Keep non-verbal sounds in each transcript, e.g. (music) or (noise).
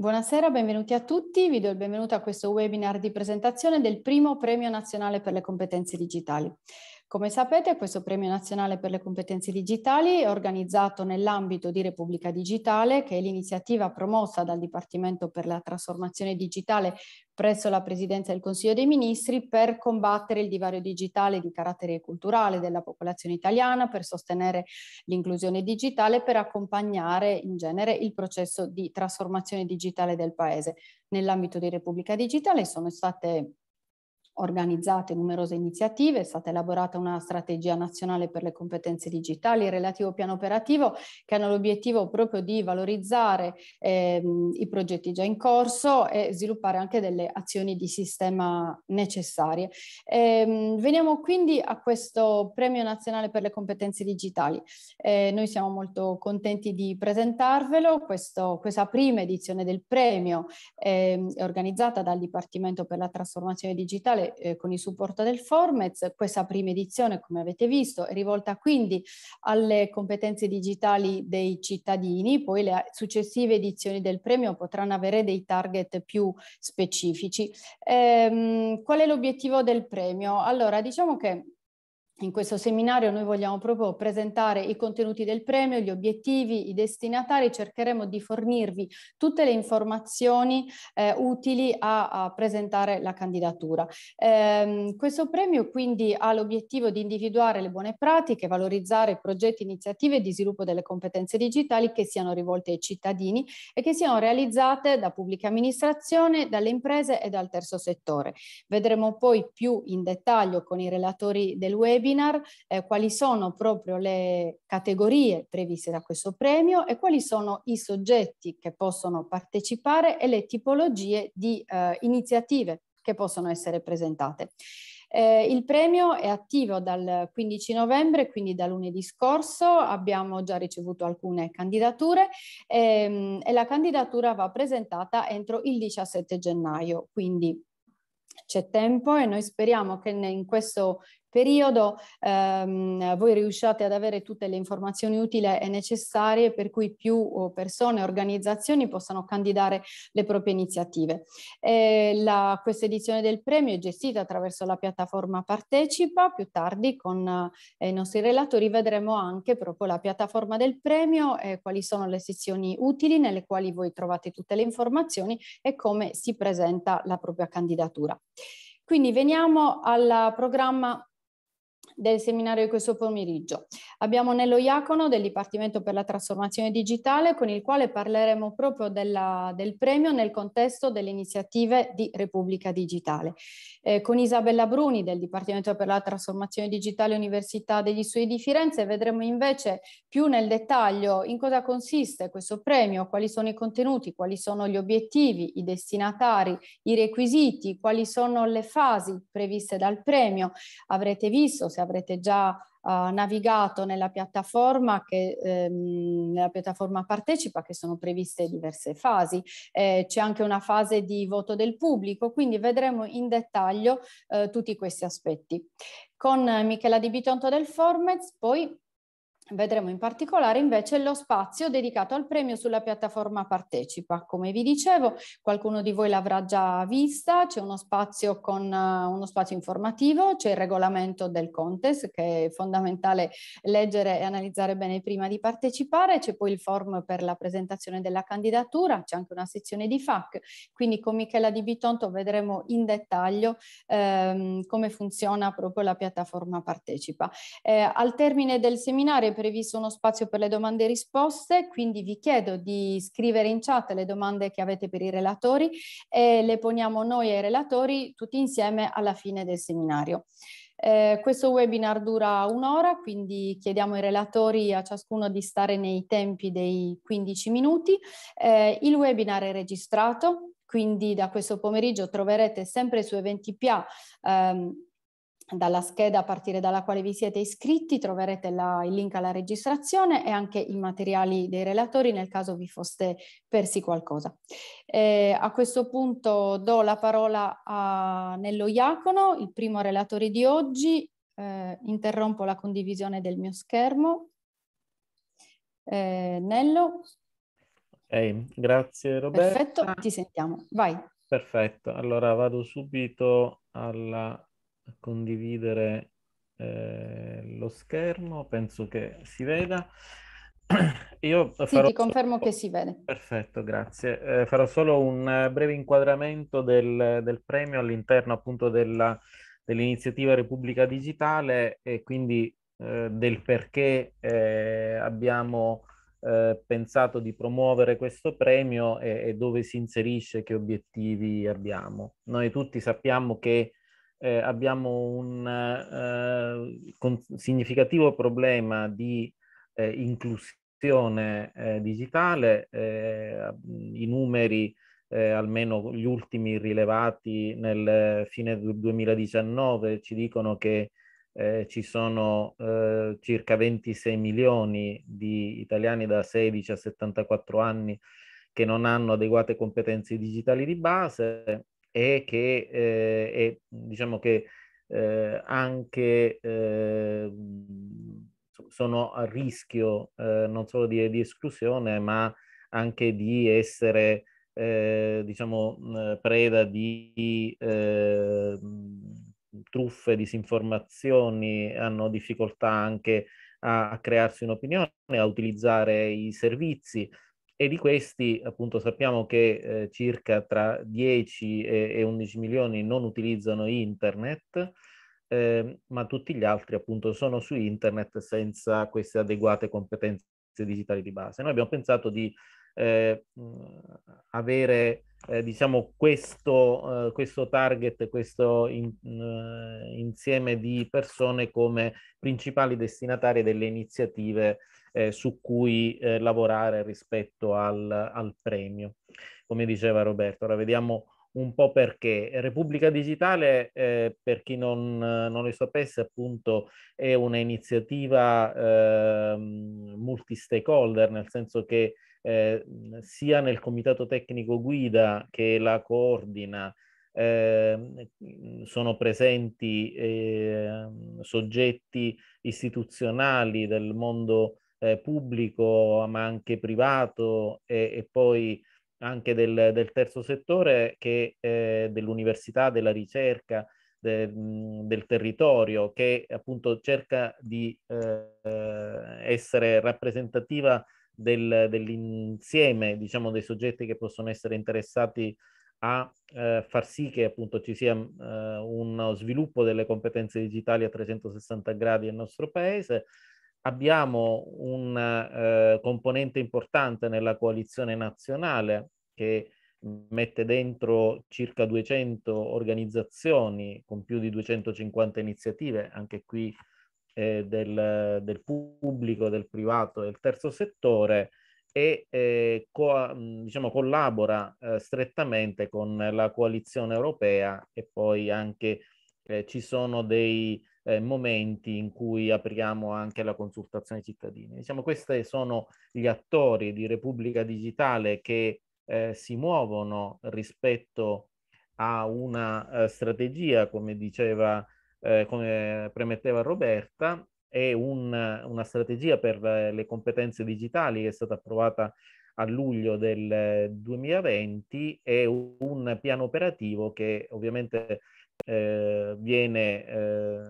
Buonasera, benvenuti a tutti. Vi do il benvenuto a questo webinar di presentazione del primo Premio Nazionale per le Competenze Digitali. Come sapete, questo Premio Nazionale per le Competenze Digitali è organizzato nell'ambito di Repubblica Digitale, che è l'iniziativa promossa dal Dipartimento per la Trasformazione Digitale presso la Presidenza del Consiglio dei Ministri per combattere il divario digitale di carattere culturale della popolazione italiana, per sostenere l'inclusione digitale, per accompagnare in genere il processo di trasformazione digitale del Paese. Nell'ambito di Repubblica Digitale sono state organizzate numerose iniziative, è stata elaborata una strategia nazionale per le competenze digitali e relativo piano operativo che hanno l'obiettivo proprio di valorizzare ehm, i progetti già in corso e sviluppare anche delle azioni di sistema necessarie. Ehm, veniamo quindi a questo premio nazionale per le competenze digitali. Eh, noi siamo molto contenti di presentarvelo, questo, questa prima edizione del premio eh, è organizzata dal Dipartimento per la trasformazione digitale eh, con il supporto del Formez. Questa prima edizione, come avete visto, è rivolta quindi alle competenze digitali dei cittadini, poi le successive edizioni del premio potranno avere dei target più specifici. Ehm, qual è l'obiettivo del premio? Allora, diciamo che in questo seminario noi vogliamo proprio presentare i contenuti del premio, gli obiettivi, i destinatari, cercheremo di fornirvi tutte le informazioni eh, utili a, a, presentare la candidatura. Eh, questo premio quindi ha l'obiettivo di individuare le buone pratiche, valorizzare progetti, iniziative di sviluppo delle competenze digitali che siano rivolte ai cittadini e che siano realizzate da pubblica amministrazione, dalle imprese e dal terzo settore. Vedremo poi più in dettaglio con i relatori del web webinar eh, quali sono proprio le categorie previste da questo premio e quali sono i soggetti che possono partecipare e le tipologie di eh, iniziative che possono essere presentate. Eh, il premio è attivo dal 15 novembre, quindi da lunedì scorso, abbiamo già ricevuto alcune candidature ehm, e la candidatura va presentata entro il 17 gennaio, quindi c'è tempo e noi speriamo che in questo periodo ehm, voi riusciate ad avere tutte le informazioni utili e necessarie per cui più oh, persone e organizzazioni possano candidare le proprie iniziative. La, questa edizione del premio è gestita attraverso la piattaforma Partecipa, più tardi con eh, i nostri relatori vedremo anche proprio la piattaforma del premio, eh, quali sono le sezioni utili nelle quali voi trovate tutte le informazioni e come si presenta la propria candidatura. Quindi veniamo al programma del seminario di questo pomeriggio. Abbiamo Nello Iacono del Dipartimento per la Trasformazione Digitale con il quale parleremo proprio della, del premio nel contesto delle iniziative di Repubblica Digitale. Eh, con Isabella Bruni del Dipartimento per la Trasformazione Digitale Università degli Studi di Firenze vedremo invece più nel dettaglio in cosa consiste questo premio, quali sono i contenuti, quali sono gli obiettivi, i destinatari, i requisiti, quali sono le fasi previste dal premio. Avrete visto se avrete già uh, navigato nella piattaforma, che, ehm, nella piattaforma partecipa che sono previste diverse fasi. Eh, c'è anche una fase di voto del pubblico, quindi vedremo in dettaglio eh, tutti questi aspetti. Con Michela Di Bitonto del Formez poi Vedremo in particolare invece lo spazio dedicato al premio sulla piattaforma Partecipa. Come vi dicevo, qualcuno di voi l'avrà già vista, c'è uno spazio con uh, uno spazio informativo, c'è il regolamento del contest che è fondamentale leggere e analizzare bene prima di partecipare, c'è poi il form per la presentazione della candidatura, c'è anche una sezione di FAC, quindi con Michela Di Bitonto vedremo in dettaglio ehm, come funziona proprio la piattaforma Partecipa. Eh, al termine del seminario previsto uno spazio per le domande e risposte, quindi vi chiedo di scrivere in chat le domande che avete per i relatori e le poniamo noi ai relatori tutti insieme alla fine del seminario. Eh, questo webinar dura un'ora, quindi chiediamo ai relatori a ciascuno di stare nei tempi dei 15 minuti. Eh, il webinar è registrato, quindi da questo pomeriggio troverete sempre su Eventi Pia ehm, dalla scheda a partire dalla quale vi siete iscritti troverete la, il link alla registrazione e anche i materiali dei relatori nel caso vi foste persi qualcosa. Eh, a questo punto do la parola a Nello Iacono, il primo relatore di oggi. Eh, interrompo la condivisione del mio schermo. Eh, Nello. Okay, grazie Roberto. Perfetto, ti sentiamo. Vai. Perfetto, allora vado subito alla condividere eh, lo schermo, penso che si veda. (clears throat) Io sì, farò ti confermo solo... che si vede. Perfetto, grazie. Eh, farò solo un breve inquadramento del, del premio all'interno appunto della, dell'iniziativa Repubblica Digitale e quindi eh, del perché eh, abbiamo eh, pensato di promuovere questo premio e, e, dove si inserisce, che obiettivi abbiamo. Noi tutti sappiamo che eh, abbiamo un eh, con- significativo problema di eh, inclusione eh, digitale, eh, i numeri eh, almeno gli ultimi rilevati nel fine 2019 ci dicono che ci sono circa 26 milioni di italiani da 16 a 74 anni che non hanno adeguate competenze digitali di base e che, eh, e, diciamo che eh, anche eh, sono a rischio eh, non solo di, di, esclusione, ma anche di essere eh, diciamo, preda di eh, truffe, disinformazioni, hanno difficoltà anche a, a crearsi un'opinione, a utilizzare i servizi e di questi appunto sappiamo che eh, circa tra 10 e, e, 11 milioni non utilizzano internet, eh, ma tutti gli altri appunto sono su internet senza queste adeguate competenze digitali di base. Noi abbiamo pensato di eh, avere eh, diciamo questo, eh, questo, target, questo in, eh, insieme di persone come principali destinatari delle iniziative eh, su cui eh, lavorare rispetto al, al, premio, come diceva Roberto. Ora vediamo un po' perché. Repubblica Digitale, eh, per chi non, non, lo sapesse, appunto è un'iniziativa ehm, multi-stakeholder, nel senso che eh, sia nel comitato tecnico guida che la coordina eh, sono presenti eh, soggetti istituzionali del mondo eh, pubblico ma anche privato e, e poi anche del, del, terzo settore che eh, dell'università, della ricerca, de, del territorio che appunto cerca di eh, essere rappresentativa del, dell'insieme diciamo dei soggetti che possono essere interessati a eh, far sì che appunto ci sia eh, uno sviluppo delle competenze digitali a 360 gradi nel nostro paese abbiamo un eh, componente importante nella coalizione nazionale che mette dentro circa 200 organizzazioni con più di 250 iniziative, anche qui eh, del, del, pubblico, del privato, e del terzo settore e eh, co- mm, diciamo, collabora eh, strettamente con la coalizione europea e poi anche eh, ci sono dei eh, momenti in cui apriamo anche la consultazione cittadini. Diciamo, questi sono gli attori di Repubblica Digitale che eh, si muovono rispetto a una uh, strategia, come diceva, eh, come premetteva Roberta, è un, una strategia per eh, le competenze digitali che è stata approvata a luglio del 2020 eh, e un piano operativo che ovviamente eh, viene, eh,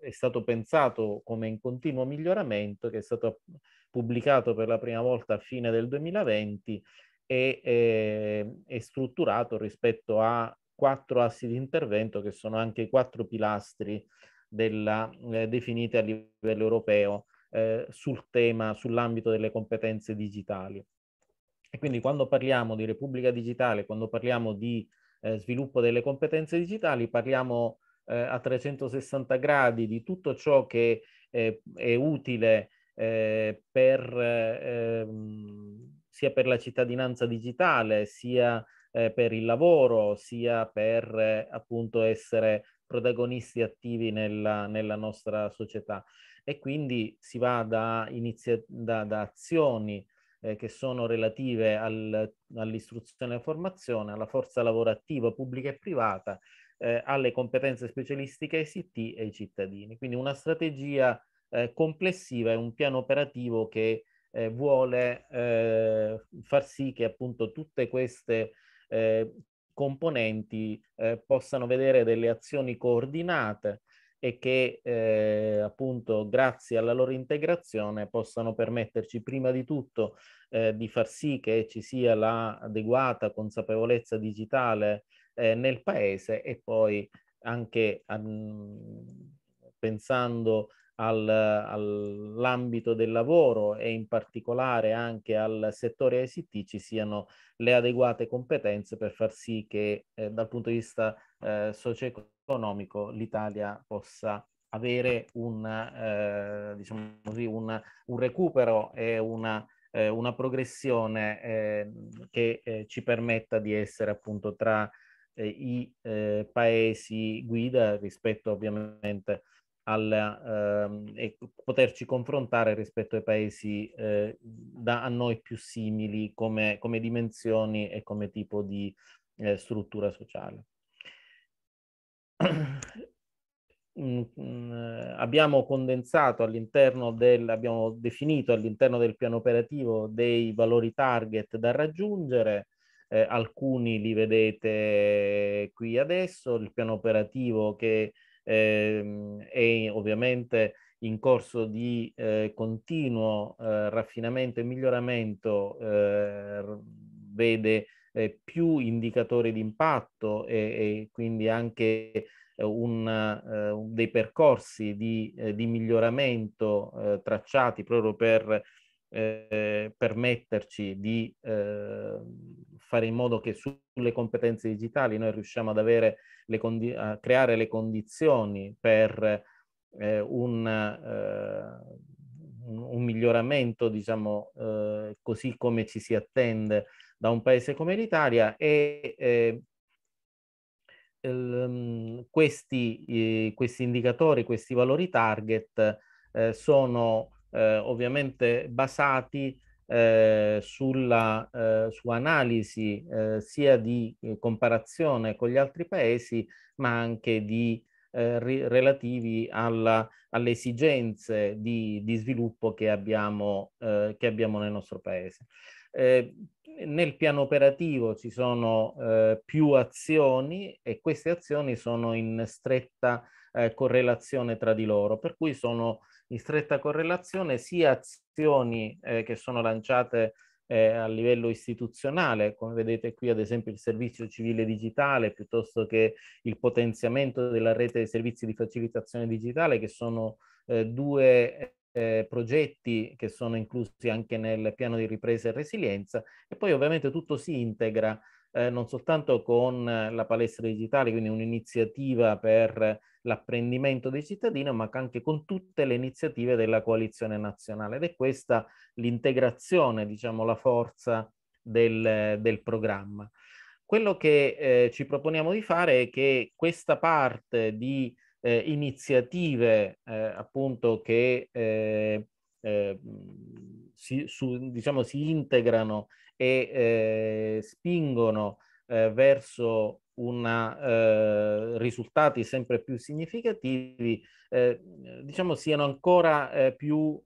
è stato pensato come in continuo miglioramento, che è stato pubblicato per la prima volta a fine del 2020 e eh, è strutturato rispetto a quattro assi di intervento che sono anche i quattro pilastri della, eh, definiti a livello europeo eh, sul tema, sull'ambito delle competenze digitali. E quindi quando parliamo di Repubblica Digitale, quando parliamo di eh, sviluppo delle competenze digitali, parliamo eh, a 360 gradi di tutto ciò che eh, è utile eh, per, ehm, sia per la cittadinanza digitale, sia eh, per il lavoro, sia per eh, appunto essere protagonisti attivi nella, nella, nostra società. E quindi si va da, inizia- da, da azioni eh, che sono relative al, all'istruzione e formazione, alla forza lavorativa pubblica e privata, eh, alle competenze specialistiche ICT e ai cittadini. Quindi una strategia eh, complessiva e un piano operativo che eh, vuole eh, far sì che appunto tutte queste eh, componenti eh, possano vedere delle azioni coordinate e che eh, appunto grazie alla loro integrazione possano permetterci prima di tutto eh, di far sì che ci sia l'adeguata consapevolezza digitale eh, nel paese e poi anche a, pensando al, all'ambito del lavoro e in particolare anche al settore ICT ci siano le adeguate competenze per far sì che eh, dal punto di vista eh, socio-economico l'Italia possa avere un, eh, diciamo così, un, un, recupero e una, eh, una progressione ehm, che eh, ci permetta di essere appunto tra eh, i eh, paesi guida rispetto ovviamente al, eh, e poterci confrontare rispetto ai paesi eh, da a noi più simili come, come dimensioni e come tipo di eh, struttura sociale. Mm, mm, abbiamo condensato all'interno del, abbiamo definito all'interno del piano operativo dei valori target da raggiungere, eh, alcuni li vedete qui adesso, il piano operativo che eh, è ovviamente in corso di eh, continuo eh, raffinamento e miglioramento eh, vede eh, più indicatori di impatto e, e quindi anche eh, un, uh, dei percorsi di, eh, di miglioramento eh, tracciati proprio per eh, permetterci di eh, fare in modo che sulle competenze digitali noi riusciamo ad avere le condi- a creare le condizioni per un, un, miglioramento, diciamo, così come ci si attende da un paese come l'Italia e eh, ehm, questi, eh, questi, indicatori, questi valori target eh, sono eh, ovviamente basati eh, sulla, eh, su analisi sia di comparazione con gli altri paesi ma anche di relativi alla, alle esigenze di, di sviluppo che abbiamo, eh, che abbiamo, nel nostro paese. Eh, nel piano operativo ci sono eh, più azioni e queste azioni sono in stretta eh, correlazione tra di loro, per cui sono in stretta correlazione sia azioni eh, che sono lanciate eh, a livello istituzionale, come vedete qui ad esempio il servizio civile digitale piuttosto che il potenziamento della rete dei servizi di facilitazione digitale che sono eh, due eh, progetti che sono inclusi anche nel piano di ripresa e resilienza e poi ovviamente tutto si integra eh, non soltanto con eh, la palestra digitale, quindi un'iniziativa per l'apprendimento dei cittadini, ma anche con tutte le iniziative della coalizione nazionale. Ed è questa l'integrazione, diciamo, la forza del, del programma. Quello che eh, ci proponiamo di fare è che questa parte di eh, iniziative eh, appunto che eh, eh, si, su, diciamo, si, integrano e eh, spingono verso una, risultati sempre più significativi, diciamo siano ancora più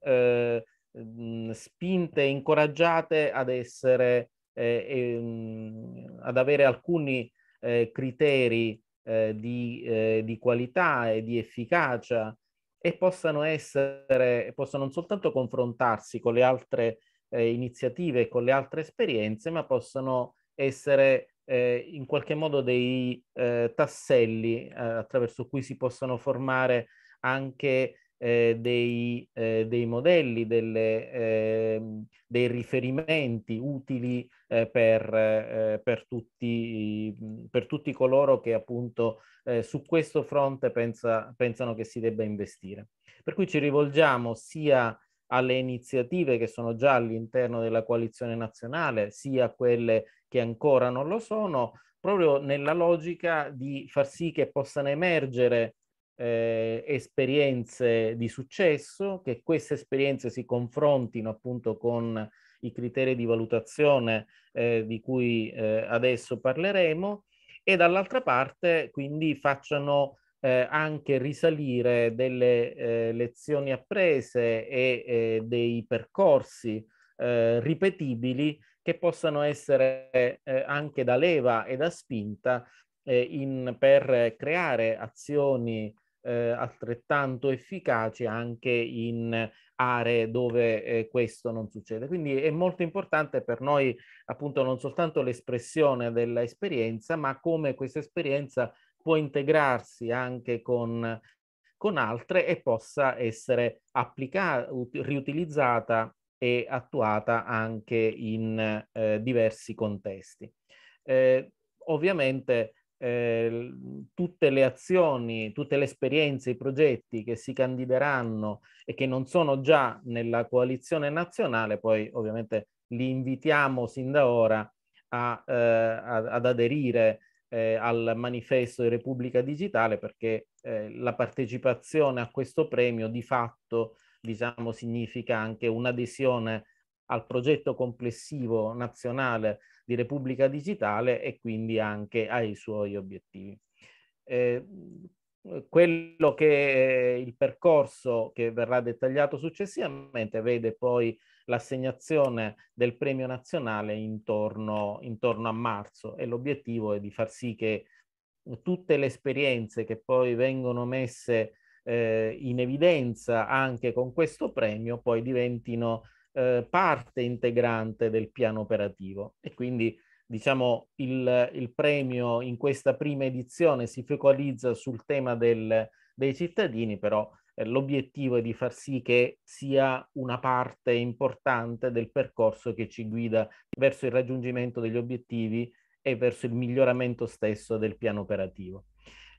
spinte, incoraggiate ad essere, ad avere alcuni criteri eh, di, eh, di, qualità e di efficacia e possano essere, possano non soltanto confrontarsi con le altre eh, iniziative e con le altre esperienze, ma possono essere eh, in qualche modo dei eh, tasselli attraverso cui si possono formare anche eh, dei, eh, dei, modelli, delle, eh, dei riferimenti utili eh, per, eh, per, tutti, per, tutti, coloro che appunto eh, su questo fronte pensa, pensano che si debba investire. Per cui ci rivolgiamo sia alle iniziative che sono già all'interno della coalizione nazionale, sia a quelle che ancora non lo sono, proprio nella logica di far sì che possano emergere eh, esperienze di successo, che queste esperienze si confrontino appunto con i criteri di valutazione eh, di cui eh, adesso parleremo e dall'altra parte quindi facciano eh, anche risalire delle eh, lezioni apprese e eh, dei percorsi ripetibili che possano essere anche da leva e da spinta in, per creare azioni eh, altrettanto efficaci anche in aree dove eh, questo non succede. Quindi è molto importante per noi appunto non soltanto l'espressione dell'esperienza, ma come questa esperienza può integrarsi anche con, con altre e possa essere applicata, riutilizzata e attuata anche in eh, diversi contesti. Eh, ovviamente eh, tutte le azioni, tutte le esperienze, i progetti che si candideranno e che non sono già nella coalizione nazionale, poi ovviamente li invitiamo sin da ora a, eh, ad aderire eh, al manifesto di Repubblica Digitale perché eh, la partecipazione a questo premio di fatto diciamo, significa anche un'adesione al progetto complessivo nazionale di Repubblica Digitale e quindi anche ai suoi obiettivi. Eh, quello che è eh, il percorso che verrà dettagliato successivamente vede poi l'assegnazione del premio nazionale intorno, intorno a marzo e l'obiettivo è di far sì che tutte le esperienze che poi vengono messe eh, in evidenza anche con questo premio poi diventino eh, parte integrante del piano operativo e quindi diciamo il, il, premio in questa prima edizione si focalizza sul tema del, dei cittadini, però eh, l'obiettivo è di far sì che sia una parte importante del percorso che ci guida verso il raggiungimento degli obiettivi e verso il miglioramento stesso del piano operativo.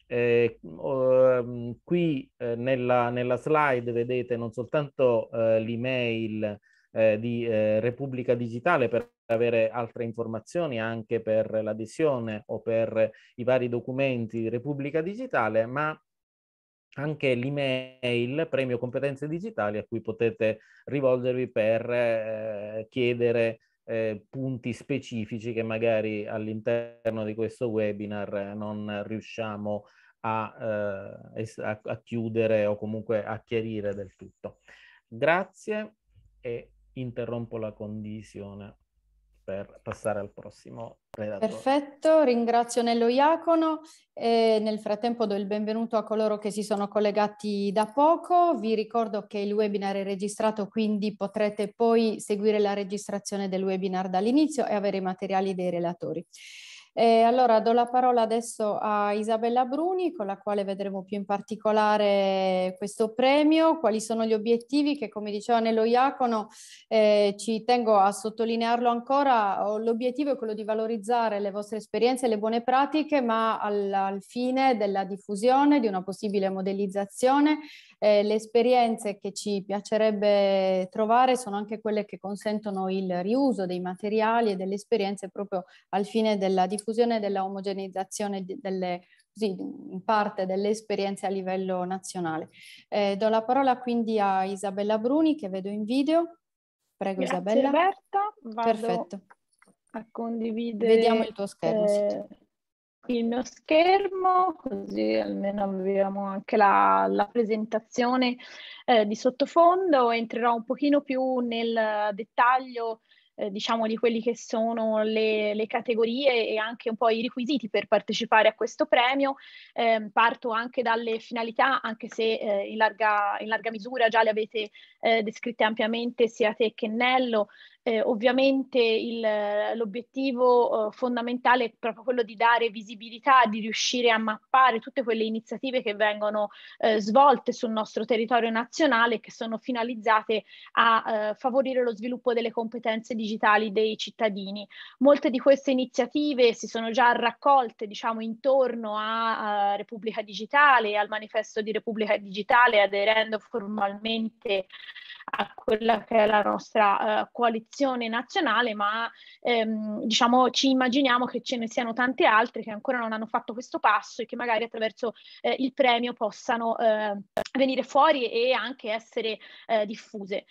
Eh, eh, qui eh, nella, nella, slide vedete non soltanto eh, l'email eh, di eh, Repubblica Digitale per avere altre informazioni anche per l'adesione o per i vari documenti di Repubblica Digitale, ma anche l'email premio competenze digitali a cui potete rivolgervi per eh, chiedere eh, punti specifici che magari all'interno di questo webinar non riusciamo a, eh, a, a chiudere o comunque a chiarire del tutto. Grazie e interrompo la condivisione per passare al prossimo redattore. Perfetto, ringrazio Nello Iacono e nel frattempo do il benvenuto a coloro che si sono collegati da poco. Vi ricordo che il webinar è registrato, quindi potrete poi seguire la registrazione del webinar dall'inizio e avere i materiali dei relatori. E allora do la parola adesso a Isabella Bruni, con la quale vedremo più in particolare questo premio, quali sono gli obiettivi che, come diceva Nello Iacono, eh, ci tengo a sottolinearlo ancora, l'obiettivo è quello di valorizzare le vostre esperienze e le buone pratiche, ma al, al fine della diffusione di una possibile modellizzazione, eh, le esperienze che ci piacerebbe trovare sono anche quelle che consentono il riuso dei materiali e delle esperienze proprio al fine della diffusione diffusione della omogeneizzazione delle, così, in parte delle esperienze a livello nazionale. Eh, do la parola quindi a Isabella Bruni che vedo in video. Prego Grazie, Isabella. Berta, Vado Perfetto. A condividere. Vediamo il tuo schermo. Eh, il mio schermo, così almeno abbiamo anche la, la presentazione eh, di sottofondo. Entrerò un pochino più nel dettaglio eh, diciamo di quelli che sono le, le, categorie e anche un po' i requisiti per partecipare a questo premio. Eh, parto anche dalle finalità, anche se eh, in, larga, in, larga, misura già le avete eh, descritte ampiamente sia te che Nello. Eh, ovviamente il, l'obiettivo eh, fondamentale è proprio quello di dare visibilità, di riuscire a mappare tutte quelle iniziative che vengono eh, svolte sul nostro territorio nazionale che sono finalizzate a eh, favorire lo sviluppo delle competenze digitali dei cittadini. Molte di queste iniziative si sono già raccolte diciamo, intorno a, a Repubblica Digitale, al manifesto di Repubblica Digitale, aderendo formalmente a quella che è la nostra eh, coalizione collezione nazionale, ma ehm, diciamo ci immaginiamo che ce ne siano tante altre che ancora non hanno fatto questo passo e che magari attraverso eh, il premio possano eh, venire fuori e anche essere eh, diffuse.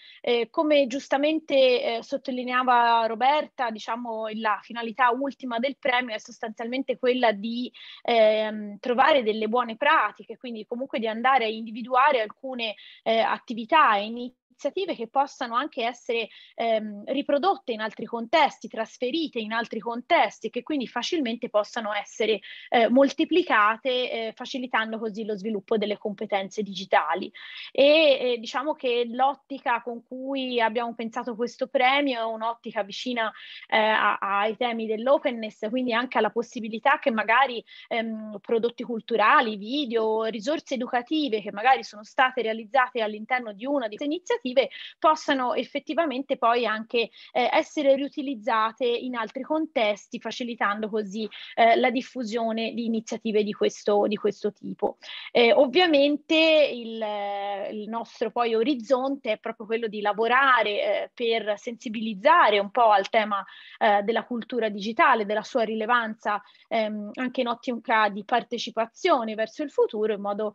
come giustamente eh, sottolineava Roberta, diciamo la finalità ultima del premio è sostanzialmente quella di ehm, trovare delle buone pratiche, quindi comunque di andare a individuare alcune eh, attività e iniziative iniziative che possano anche essere ehm, riprodotte in altri contesti, trasferite in altri contesti e che quindi facilmente possano essere eh, moltiplicate eh, facilitando così lo sviluppo delle competenze digitali. E eh, diciamo che l'ottica con cui abbiamo pensato questo premio è un'ottica vicina eh, a, ai temi dell'openness, quindi anche alla possibilità che magari ehm, prodotti culturali, video, risorse educative che magari sono state realizzate all'interno di una di queste iniziative narrative possano effettivamente poi anche eh, essere riutilizzate in altri contesti, facilitando così eh, la diffusione di iniziative di questo, di questo tipo. Eh, ovviamente il, eh, il, nostro poi orizzonte è proprio quello di lavorare eh, per sensibilizzare un po' al tema eh, della cultura digitale, della sua rilevanza ehm, anche in ottica di partecipazione verso il futuro, in modo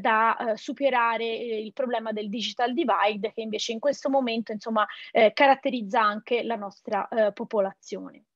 da superare il problema del digital divide che invece in questo momento insomma, eh, caratterizza anche la nostra eh, popolazione.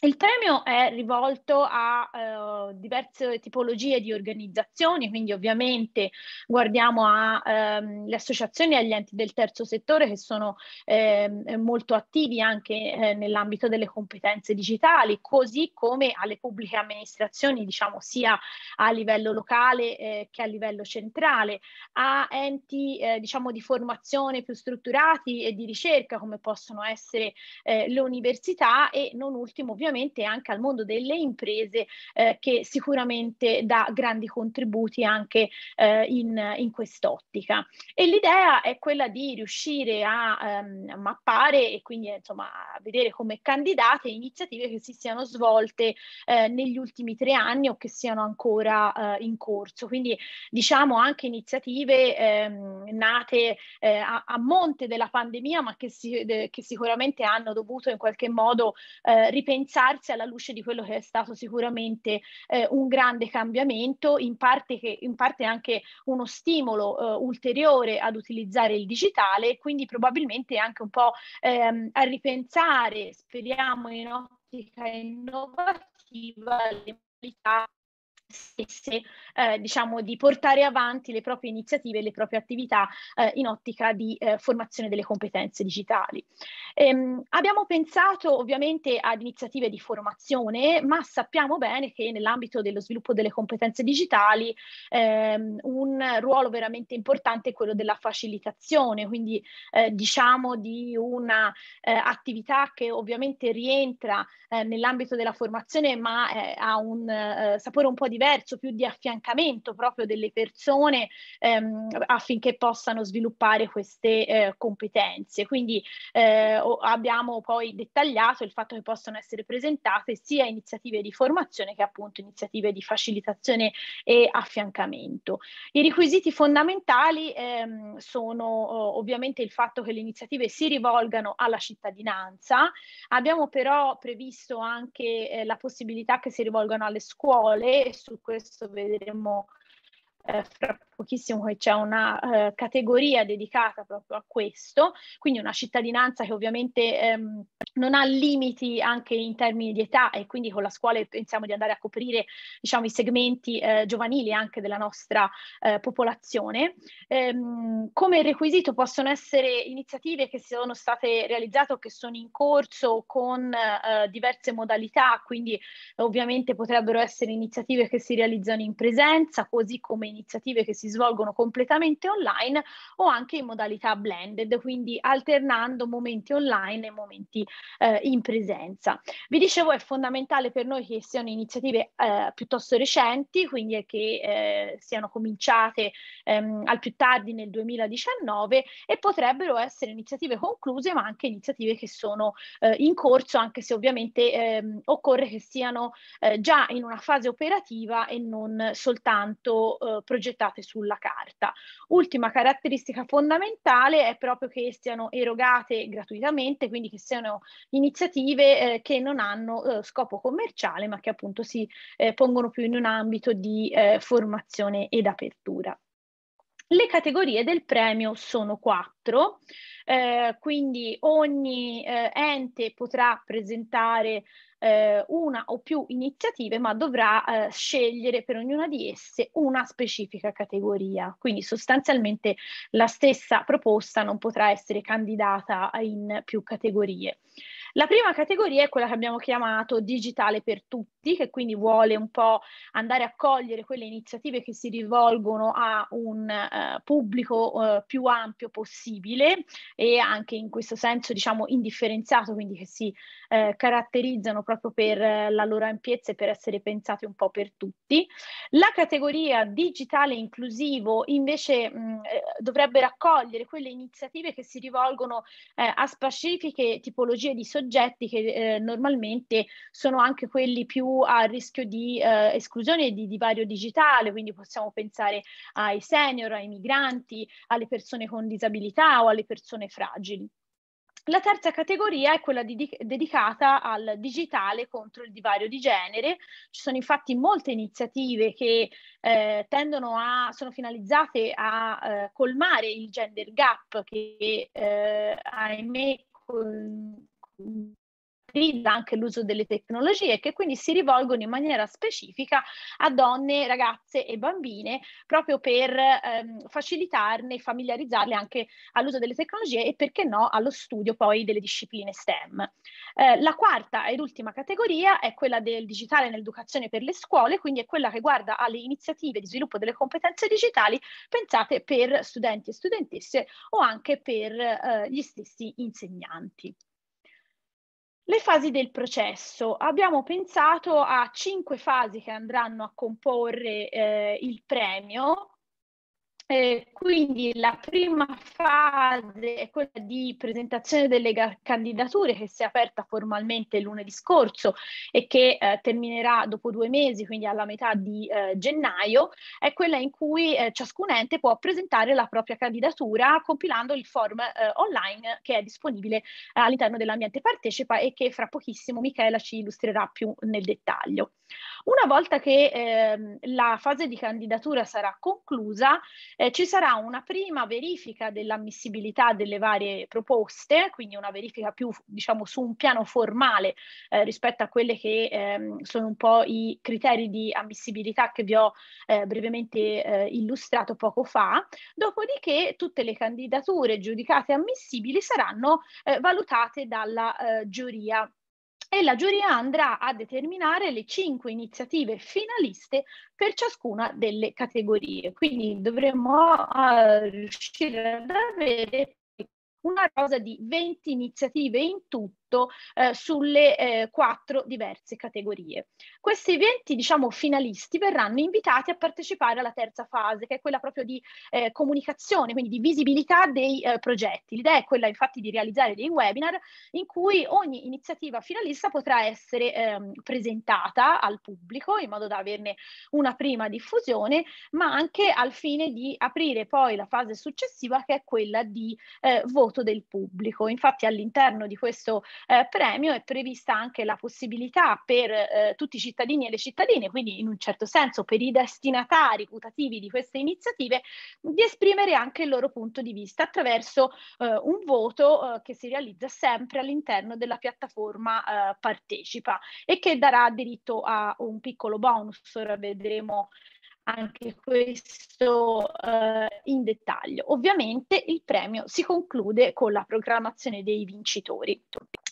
Il premio è rivolto a eh, diverse tipologie di organizzazioni, quindi ovviamente guardiamo alle ehm, associazioni e agli enti del terzo settore che sono ehm, molto attivi anche eh, nell'ambito delle competenze digitali, così come alle pubbliche amministrazioni, diciamo sia a livello locale eh, che a livello centrale, a enti eh, diciamo di formazione più strutturati e di ricerca come possono essere eh, le università e non ultimo ovviamente ovviamente anche al mondo delle imprese eh, che sicuramente dà grandi contributi anche eh, in, in quest'ottica. E l'idea è quella di riuscire a ehm, mappare e quindi insomma a vedere come candidate iniziative che si siano svolte eh, negli ultimi tre anni o che siano ancora eh, in corso. Quindi diciamo anche iniziative ehm, nate eh, a, a, monte della pandemia ma che, si, de, che sicuramente hanno dovuto in qualche modo eh, ripensare ripensarsi alla luce di quello che è stato sicuramente eh, un grande cambiamento, in parte, che, in parte anche uno stimolo eh, ulteriore ad utilizzare il digitale e quindi probabilmente anche un po' ehm, a ripensare, speriamo in ottica innovativa, le modalità stesse, eh, diciamo, di portare avanti le proprie iniziative e le proprie attività eh, in ottica di eh, formazione delle competenze digitali. Ehm, abbiamo pensato ovviamente ad iniziative di formazione, ma sappiamo bene che nell'ambito dello sviluppo delle competenze digitali ehm, un ruolo veramente importante è quello della facilitazione, quindi eh, diciamo di eh, attività che ovviamente rientra eh, nell'ambito della formazione, ma ha un sapore un po' diverso diverso, più di affiancamento proprio delle persone ehm, affinché possano sviluppare queste eh, competenze. Quindi eh, abbiamo poi dettagliato il fatto che possono essere presentate sia iniziative di formazione che appunto iniziative di facilitazione e affiancamento. I requisiti fondamentali ehm, sono ovviamente il fatto che le iniziative si rivolgano alla cittadinanza, abbiamo però previsto anche eh, la possibilità che si rivolgano alle scuole su questo vedremo eh, fra pochissimo che c'è una eh, categoria dedicata proprio a questo, quindi una cittadinanza che ovviamente ehm, non ha limiti anche in termini di età e quindi con la scuola pensiamo di andare a coprire diciamo, i segmenti eh, giovanili anche della nostra eh, popolazione. Ehm, come requisito possono essere iniziative che sono state realizzate o che sono in corso con eh, diverse modalità, quindi ovviamente potrebbero essere iniziative che si realizzano in presenza, così come iniziative che si svolgono completamente online o anche in modalità blended, quindi alternando momenti online e momenti eh, in presenza. Vi dicevo è fondamentale per noi che siano iniziative eh, piuttosto recenti, quindi che eh, siano cominciate ehm, al più tardi nel 2019 e potrebbero essere iniziative concluse ma anche iniziative che sono eh, in corso, anche se ovviamente ehm, occorre che siano eh, già in una fase operativa e non soltanto eh, progettate su sulla carta. Ultima caratteristica fondamentale è proprio che siano erogate gratuitamente, quindi che siano iniziative eh, che non hanno eh, scopo commerciale, ma che appunto si eh, pongono più in un ambito di eh, formazione ed apertura. Le categorie del premio sono quattro, eh, quindi ogni eh, ente potrà presentare eh, una o più iniziative, ma dovrà eh, scegliere per ognuna di esse una specifica categoria. Quindi sostanzialmente la stessa proposta non potrà essere candidata in più categorie. La prima categoria è quella che abbiamo chiamato digitale per tutti, che quindi vuole un po' andare a cogliere quelle iniziative che si rivolgono a un eh, pubblico eh, più ampio possibile e anche in questo senso diciamo indifferenziato, quindi che si eh, caratterizzano proprio per eh, la loro ampiezza e per essere pensate un po' per tutti. La categoria digitale inclusivo invece mh, mm, eh, dovrebbe raccogliere quelle iniziative che si rivolgono eh, a specifiche tipologie di soluzioni soggetti che eh, normalmente sono anche quelli più a rischio di eh, esclusione e di divario digitale, quindi possiamo pensare ai senior, ai migranti, alle persone con disabilità o alle persone fragili. La terza categoria è quella di, dedicata al digitale contro il divario di genere. Ci sono infatti molte iniziative che eh, tendono a, sono finalizzate a eh, colmare il gender gap che eh, ahimè con, utilizza anche l'uso delle tecnologie e che quindi si rivolgono in maniera specifica a donne, ragazze e bambine proprio per ehm, facilitarne, familiarizzarle anche all'uso delle tecnologie e perché no allo studio poi delle discipline STEM. Eh, la quarta ed ultima categoria è quella del digitale nell'educazione per le scuole, quindi è quella che guarda alle iniziative di sviluppo delle competenze digitali pensate per studenti e studentesse o anche per eh, gli stessi insegnanti. Le fasi del processo. Abbiamo pensato a cinque fasi che andranno a comporre eh, il premio eh, quindi la prima fase è quella di presentazione delle ga- candidature che si è aperta formalmente lunedì scorso e che eh, terminerà dopo due mesi, quindi alla metà di eh, gennaio, è quella in cui eh, ciascun ente può presentare la propria candidatura compilando il form eh, online che è disponibile all'interno dell'ambiente partecipa e che fra pochissimo Michela ci illustrerà più nel dettaglio. Una volta che ehm, la fase di candidatura sarà conclusa, eh, ci sarà una prima verifica dell'ammissibilità delle varie proposte, quindi una verifica più diciamo su un piano formale eh, rispetto a quelle che ehm, sono un po' i criteri di ammissibilità che vi ho eh, brevemente eh, illustrato poco fa, dopodiché tutte le candidature giudicate ammissibili saranno eh, valutate dalla eh, giuria e la giuria andrà a determinare le cinque iniziative finaliste per ciascuna delle categorie. Quindi dovremo uh, eh, riuscire ad avere una cosa di 20 iniziative in tutto prodotto eh, sulle eh, quattro diverse categorie. Questi 20 diciamo, finalisti verranno invitati a partecipare alla terza fase, che è quella proprio di eh, comunicazione, quindi di visibilità dei eh, progetti. L'idea è quella infatti di realizzare dei webinar in cui ogni iniziativa finalista potrà essere ehm, presentata al pubblico in modo da averne una prima diffusione, ma anche al fine di aprire poi la fase successiva che è quella di eh, voto del pubblico. Infatti all'interno di questo eh, premio è prevista anche la possibilità per eh, tutti i cittadini e le cittadine, quindi in un certo senso per i destinatari putativi di queste iniziative, di esprimere anche il loro punto di vista attraverso eh, un voto eh, che si realizza sempre all'interno della piattaforma eh, Partecipa e che darà diritto a un piccolo bonus, ora vedremo anche questo eh, in dettaglio. Ovviamente il premio si conclude con la programmazione dei vincitori.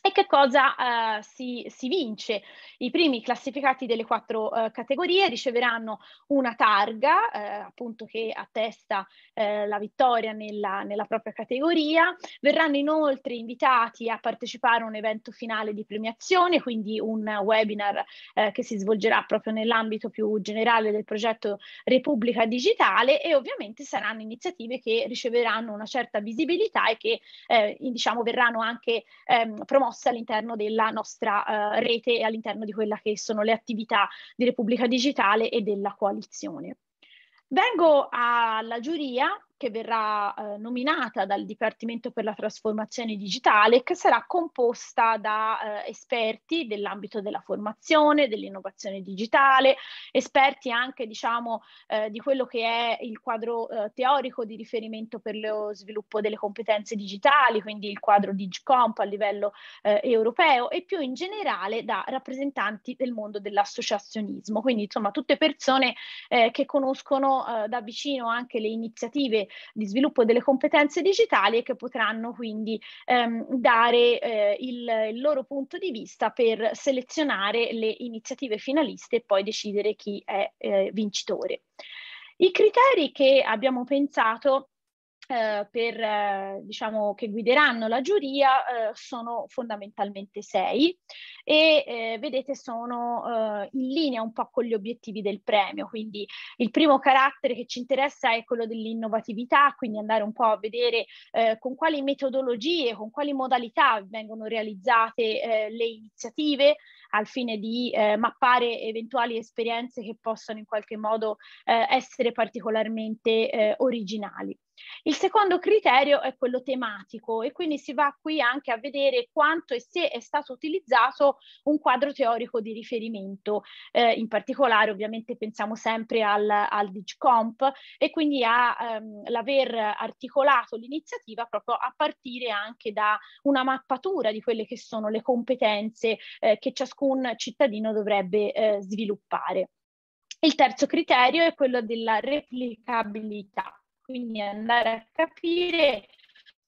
E che cosa eh, si, si, vince? I primi classificati delle quattro eh, categorie riceveranno una targa, eh, appunto che attesta eh, la vittoria nella, nella, propria categoria. Verranno inoltre invitati a partecipare a un evento finale di premiazione, quindi un webinar eh, che si svolgerà proprio nell'ambito più generale del progetto Repubblica Digitale e ovviamente saranno iniziative che riceveranno una certa visibilità e che eh, diciamo verranno anche ehm, promosse promosse all'interno della nostra eh, rete e all'interno di quella che sono le attività di Repubblica Digitale e della coalizione. Vengo alla giuria che verrà eh, nominata dal Dipartimento per la trasformazione digitale, che sarà composta da eh, esperti dell'ambito della formazione, dell'innovazione digitale, esperti anche diciamo, eh, di quello che è il quadro eh, teorico di riferimento per lo sviluppo delle competenze digitali, quindi il quadro Digicomp a livello eh, europeo e più in generale da rappresentanti del mondo dell'associazionismo, quindi insomma tutte persone eh, che conoscono da vicino anche le iniziative delle, di sviluppo delle competenze digitali e che potranno quindi ehm, dare eh, il, il, loro punto di vista per selezionare le iniziative finaliste e poi decidere chi è eh, vincitore. I criteri che abbiamo pensato eh, per, eh, diciamo, che guideranno la giuria eh, sono fondamentalmente sei e eh, vedete sono eh, in linea un po' con gli obiettivi del premio, quindi il primo carattere che ci interessa è quello dell'innovatività, quindi andare un po' a vedere eh, con quali metodologie, con quali modalità vengono realizzate le iniziative al fine di mappare eventuali esperienze che possono in qualche modo essere particolarmente originali. Il secondo criterio è quello tematico e quindi si va qui anche a vedere quanto e se è stato utilizzato un quadro teorico di riferimento. Eh, in particolare ovviamente pensiamo sempre al, al DigComp e quindi all'aver ehm, articolato l'iniziativa proprio a partire anche da una mappatura di quelle che sono le competenze eh, che ciascun cittadino dovrebbe eh, sviluppare. Il terzo criterio è quello della replicabilità quindi andare a capire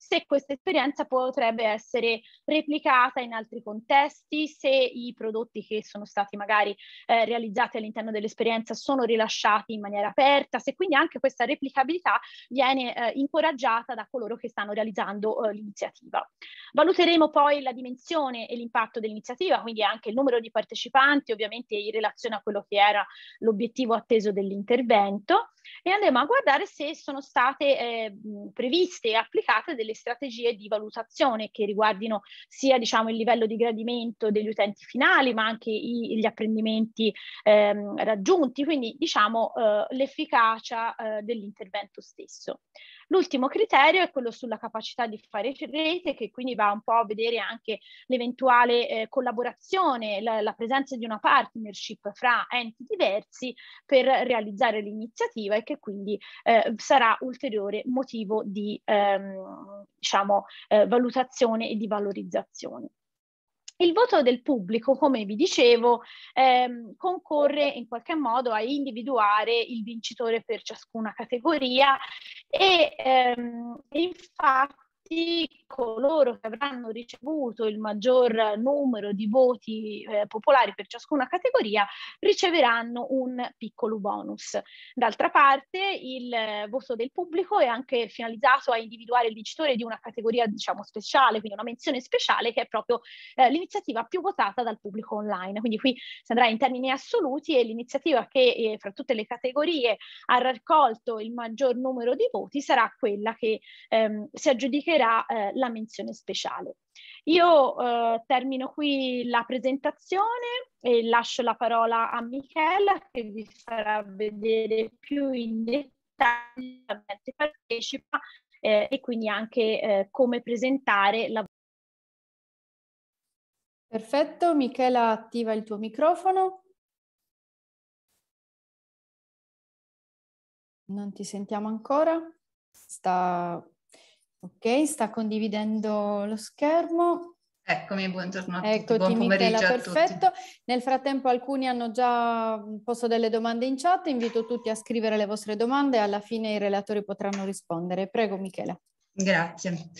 se questa esperienza potrebbe essere replicata in altri contesti, se i prodotti che sono stati magari eh, realizzati all'interno dell'esperienza sono rilasciati in maniera aperta, se quindi anche questa replicabilità viene eh, incoraggiata da coloro che stanno realizzando eh, l'iniziativa. Valuteremo poi la dimensione e l'impatto dell'iniziativa, quindi anche il numero di partecipanti, ovviamente in relazione a quello che era l'obiettivo atteso dell'intervento e andremo a guardare se sono state eh, previste e applicate delle strategie di valutazione che riguardino sia diciamo, il livello di gradimento degli utenti finali, ma anche i, gli apprendimenti ehm, raggiunti, quindi diciamo eh, l'efficacia eh, dell'intervento stesso. L'ultimo criterio è quello sulla capacità di fare rete, che quindi va un po' a vedere anche l'eventuale eh, collaborazione, la, la presenza di una partnership fra enti diversi per realizzare l'iniziativa e che quindi eh, sarà ulteriore motivo di ehm, diciamo, eh, valutazione e di valorizzazione. Il voto del pubblico, come vi dicevo, ehm, concorre in qualche modo a individuare il vincitore per ciascuna categoria e ehm, infatti tutti coloro che avranno ricevuto il maggior numero di voti eh, popolari per ciascuna categoria riceveranno un piccolo bonus. D'altra parte il eh, voto del pubblico è anche finalizzato a individuare il vincitore di una categoria diciamo speciale, quindi una menzione speciale che è proprio eh, l'iniziativa più votata dal pubblico online. Quindi qui si andrà in termini assoluti e l'iniziativa che eh, fra tutte le categorie ha raccolto il maggior numero di voti sarà quella che ehm, si aggiudicherà arriverà eh, la menzione speciale. Io eh, termino qui la presentazione e lascio la parola a Michela che vi farà vedere più in dettaglio chi partecipa eh, e quindi anche eh, come presentare la Perfetto, Michela attiva il tuo microfono. Non ti sentiamo ancora? Sta Ok, sta condividendo lo schermo. Eccomi, buongiorno a tutti. Ecco, Buon pomeriggio Michela, perfetto. Nel frattempo alcuni hanno già mm, posto delle domande in chat, invito tutti a scrivere le vostre domande e alla fine i relatori potranno rispondere. Prego Michela. Grazie.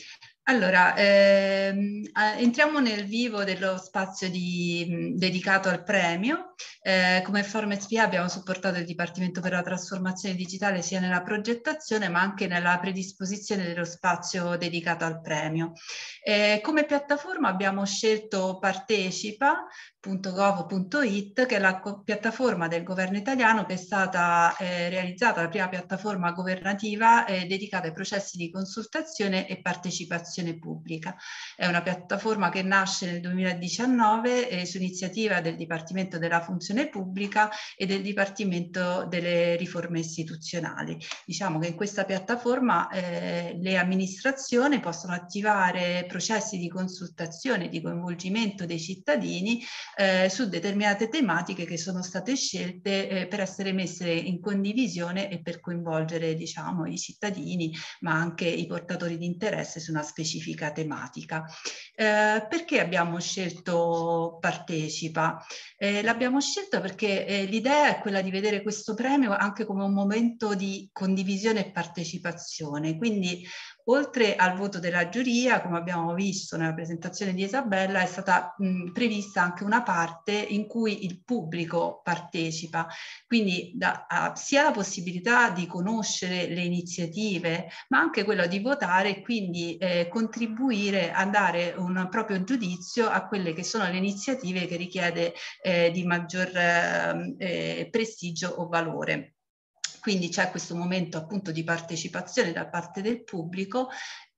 Allora, ehm, entriamo nel vivo dello spazio di, dedicato al premio. Eh, come Form SPA abbiamo supportato il Dipartimento per la trasformazione digitale sia nella progettazione ma anche nella predisposizione dello spazio dedicato al premio. Eh, come piattaforma abbiamo scelto Partecipa www.gov.it che è la piattaforma del governo italiano che è stata eh, realizzata, la prima piattaforma governativa eh, dedicata ai processi di consultazione e partecipazione pubblica. È una piattaforma che nasce nel 2019 eh, su iniziativa del Dipartimento della Funzione Pubblica e del Dipartimento delle Riforme Istituzionali. Diciamo che in questa piattaforma eh, le amministrazioni possono attivare processi di consultazione, e di coinvolgimento dei cittadini eh, su determinate tematiche che sono state scelte eh, per essere messe in condivisione e per coinvolgere diciamo, i cittadini, ma anche i portatori di interesse su una specifica tematica. Eh, perché abbiamo scelto Partecipa? Eh, l'abbiamo scelto perché eh, l'idea è quella di vedere questo premio anche come un momento di condivisione e partecipazione, quindi Oltre al voto della giuria, come abbiamo visto nella presentazione di Isabella, è stata mh, prevista anche una parte in cui il pubblico partecipa, quindi da, a, sia la possibilità di conoscere le iniziative, ma anche quello di votare e quindi eh, contribuire a dare un proprio giudizio a quelle che sono le iniziative che richiede eh, di maggior ehm, eh, prestigio o valore quindi c'è questo momento appunto di partecipazione da parte del pubblico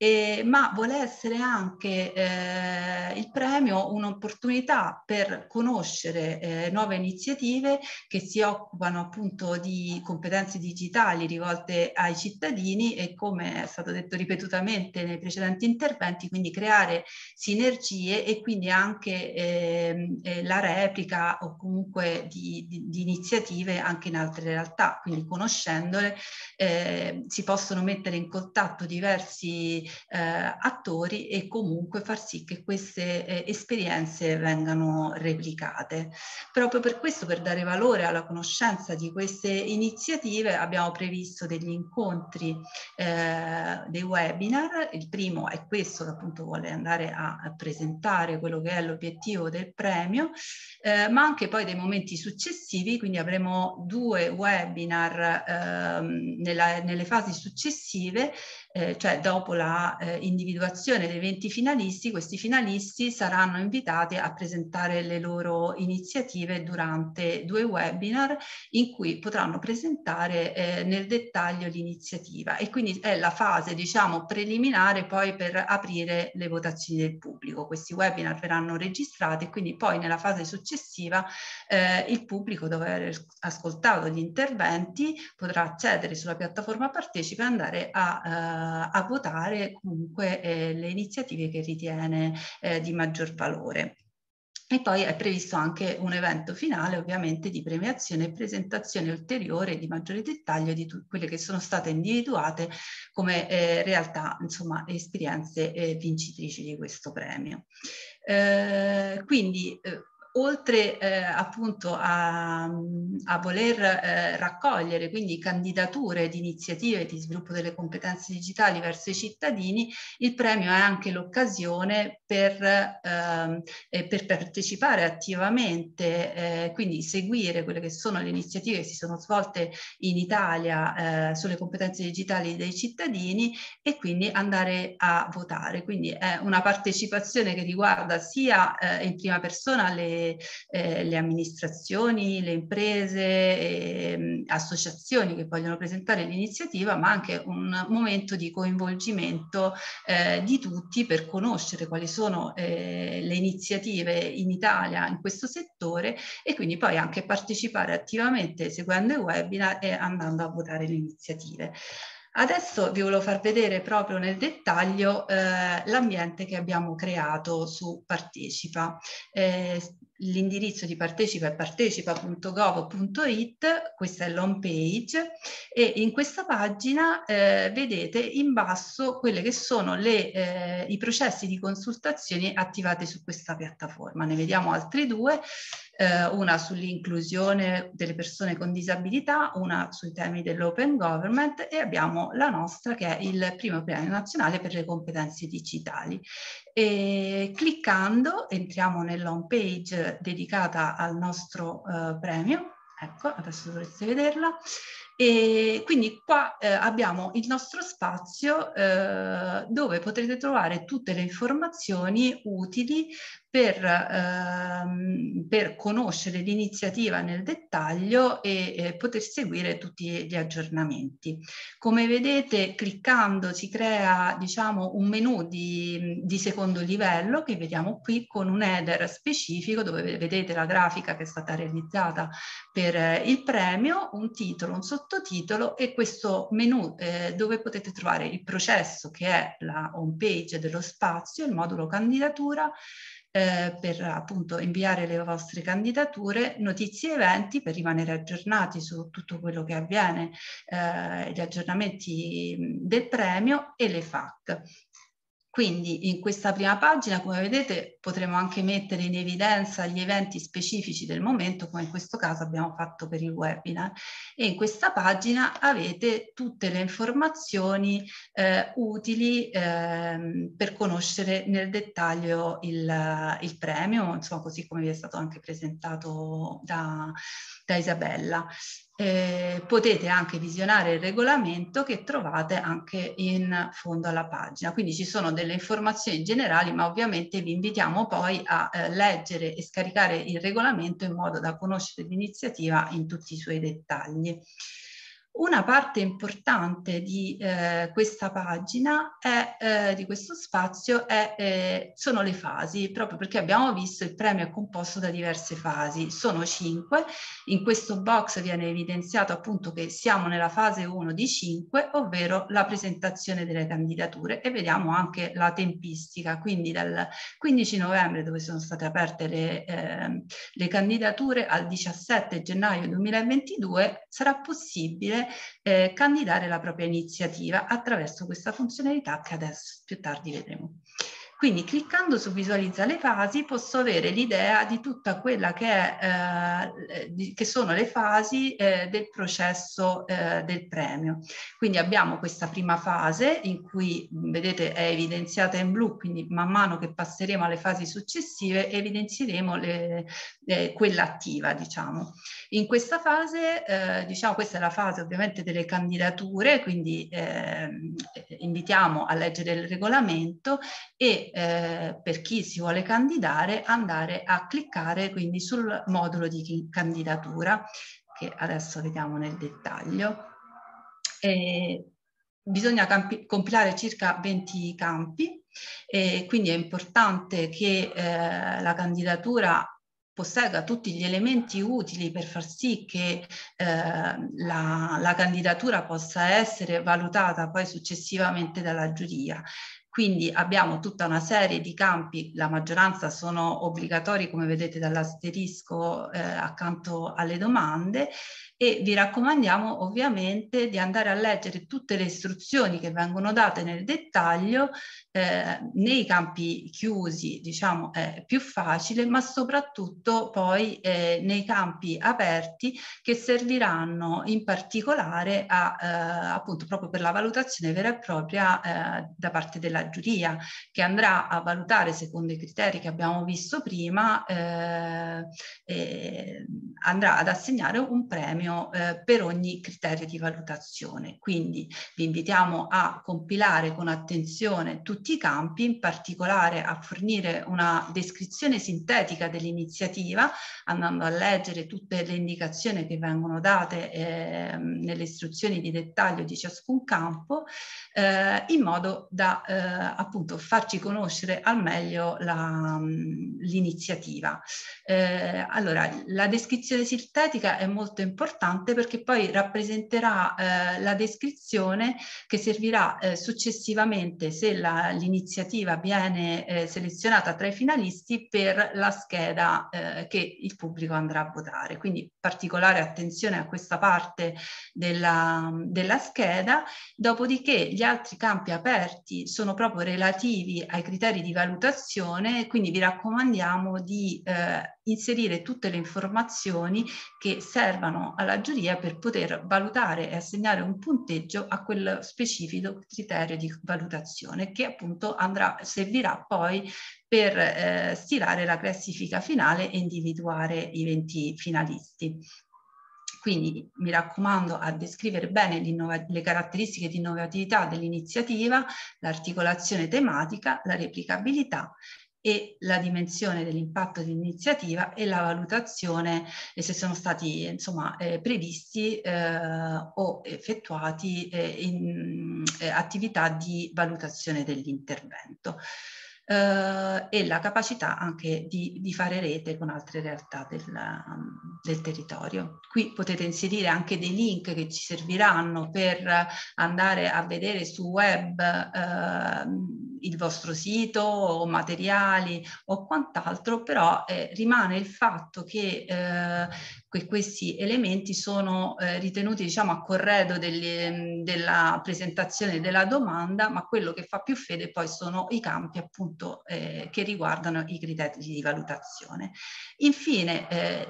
eh, ma vuole essere anche eh, il premio un'opportunità per conoscere eh, nuove iniziative che si occupano appunto di competenze digitali rivolte ai cittadini e come è stato detto ripetutamente nei precedenti interventi, quindi creare sinergie e quindi anche ehm, eh, la replica o comunque di, di, di iniziative anche in altre realtà, quindi conoscendole eh, si possono mettere in contatto diversi eh, attori e comunque far sì che queste eh, esperienze vengano replicate. Proprio per questo, per dare valore alla conoscenza di queste iniziative, abbiamo previsto degli incontri, eh, dei webinar. Il primo è questo che appunto vuole andare a presentare quello che è l'obiettivo del premio, eh, ma anche poi dei momenti successivi, quindi avremo due webinar eh, nella, nelle fasi successive eh, cioè dopo la eh, individuazione dei 20 finalisti, questi finalisti saranno invitati a presentare le loro iniziative durante due webinar in cui potranno presentare eh, nel dettaglio l'iniziativa e quindi è la fase diciamo preliminare poi per aprire le votazioni del pubblico. Questi webinar verranno registrati e quindi poi nella fase successiva eh, il pubblico dopo aver ascoltato gli interventi potrà accedere sulla piattaforma partecipe e andare a eh, a votare comunque eh, le iniziative che ritiene eh, di maggior valore. E poi è previsto anche un evento finale ovviamente di premiazione e presentazione ulteriore di maggiore dettaglio di quelle che sono state individuate come eh, realtà, insomma, esperienze eh, vincitrici di questo premio. Eh, quindi eh, oltre eh, appunto a, a voler eh, raccogliere quindi candidature di iniziative di sviluppo delle competenze digitali verso i cittadini, il premio è anche l'occasione per, eh, per partecipare attivamente, eh, quindi seguire quelle che sono le iniziative che si sono svolte in Italia eh, sulle competenze digitali dei cittadini e quindi andare a votare. Quindi è una partecipazione che riguarda sia eh, in prima persona le le, eh, le amministrazioni, le imprese, eh, associazioni che vogliono presentare l'iniziativa, ma anche un momento di coinvolgimento eh, di tutti per conoscere quali sono eh, le iniziative in Italia in questo settore e quindi poi anche partecipare attivamente seguendo i webinar e andando a votare le iniziative. Adesso vi volevo far vedere proprio nel dettaglio eh, l'ambiente che abbiamo creato su Partecipa. Eh, l'indirizzo di partecipa è partecipa.gov.it, questa è l'home page e in questa pagina eh, vedete in basso quelli che sono le, eh, i processi di consultazione attivati su questa piattaforma. Ne vediamo altri due eh, una sull'inclusione delle persone con disabilità, una sui temi dell'open government e abbiamo la nostra che è il primo piano nazionale per le competenze digitali. E cliccando entriamo nell'home page dedicata al nostro eh, premio, ecco adesso dovreste vederla, e quindi qua eh, abbiamo il nostro spazio eh, dove potrete trovare tutte le informazioni utili per, ehm, per conoscere l'iniziativa nel dettaglio e eh, poter seguire tutti gli aggiornamenti. Come vedete cliccando si crea diciamo, un menu di, di secondo livello che vediamo qui con un header specifico dove vedete la grafica che è stata realizzata per eh, il premio, un titolo, un sottotitolo sottotitolo e questo menu eh, dove potete trovare il processo che è la home page dello spazio, il modulo candidatura eh, per appunto inviare le vostre candidature, notizie e eventi per rimanere aggiornati su tutto quello che avviene, eh, gli aggiornamenti del premio e le FAC. Quindi in questa prima pagina, come vedete, potremo anche mettere in evidenza gli eventi specifici del momento, come in questo caso abbiamo fatto per il webinar. E in questa pagina avete tutte le informazioni eh, utili eh, per conoscere nel dettaglio il, il, premio, insomma così come vi è stato anche presentato da, da Isabella. Eh, potete anche visionare il regolamento che trovate anche in fondo alla pagina. Quindi ci sono delle informazioni generali, ma ovviamente vi invitiamo poi a eh, leggere e scaricare il regolamento in modo da conoscere l'iniziativa in tutti i suoi dettagli. Una parte importante di eh, questa pagina, è, eh, di questo spazio, è, eh, sono le fasi, proprio perché abbiamo visto il premio è composto da diverse fasi, sono cinque, in questo box viene evidenziato appunto che siamo nella fase 1 di 5, ovvero la presentazione delle candidature e vediamo anche la tempistica, quindi dal 15 novembre dove sono state aperte le, ehm, le candidature al 17 gennaio 2022 sarà possibile eh, candidare la propria iniziativa attraverso questa funzionalità che adesso più tardi vedremo. Quindi cliccando su visualizza le fasi posso avere l'idea di tutta quella che, è, eh, di, che sono le fasi eh, del processo eh, del premio. Quindi abbiamo questa prima fase in cui vedete è evidenziata in blu, quindi man mano che passeremo alle fasi successive evidenzieremo le, le, eh, quella attiva diciamo. In questa fase, eh, diciamo questa è la fase ovviamente delle candidature, quindi ehm, invitiamo a leggere il regolamento e eh, per chi si vuole candidare andare a cliccare quindi sul modulo di candidatura che adesso vediamo nel dettaglio. E bisogna compilare circa 20 campi e quindi è importante che eh, la candidatura possegga tutti gli elementi utili per far sì che eh, la, la candidatura possa essere valutata poi successivamente dalla giuria quindi abbiamo tutta una serie di campi, la maggioranza sono obbligatori come vedete dall'asterisco eh, accanto alle domande e vi raccomandiamo ovviamente di andare a leggere tutte le istruzioni che vengono date nel dettaglio eh, nei campi chiusi, diciamo, è più facile, ma soprattutto poi eh, nei campi aperti che serviranno in particolare a, eh, appunto proprio per la valutazione vera e propria eh, da parte della della giuria che andrà a valutare secondo i criteri che abbiamo visto prima, eh, eh, andrà ad assegnare un premio eh, per ogni criterio di valutazione. Quindi vi invitiamo a compilare con attenzione tutti i campi, in particolare a fornire una descrizione sintetica dell'iniziativa, andando a leggere tutte le indicazioni che vengono date eh, nelle istruzioni di dettaglio di ciascun campo, eh, in modo da eh, eh, appunto farci conoscere al meglio mm, l'iniziativa. Eh, allora, la descrizione sintetica è molto importante perché poi rappresenterà eh, la descrizione che servirà eh, successivamente se l'iniziativa viene eh, selezionata tra i finalisti per la scheda eh, che il pubblico andrà a votare. Quindi particolare attenzione a questa parte della, della scheda, dopodiché gli altri campi aperti sono proprio relativi ai criteri di valutazione, quindi vi raccomandiamo di eh, inserire tutte le informazioni che servano alla giuria per poter valutare e assegnare un punteggio a quel specifico criterio di valutazione che appunto andrà, servirà poi per eh, stilare la classifica finale e individuare i 20 finalisti. Quindi mi raccomando a descrivere bene le caratteristiche di innovatività dell'iniziativa, l'articolazione tematica, la replicabilità e la dimensione dell'impatto dell'iniziativa e la valutazione e se sono stati insomma, eh, previsti eh, o effettuati eh, in, eh, attività di valutazione dell'intervento eh, e la capacità anche di, di, fare rete con altre realtà del, um, del, territorio. Qui potete inserire anche dei link che ci serviranno per andare a vedere su web eh, il vostro sito o materiali o quant'altro, però eh, rimane il fatto che eh, que questi elementi sono eh, ritenuti diciamo, a corredo delle, mm, della presentazione della domanda, ma quello che fa più fede poi sono i campi appunto eh, che riguardano i criteri di valutazione. Infine, eh,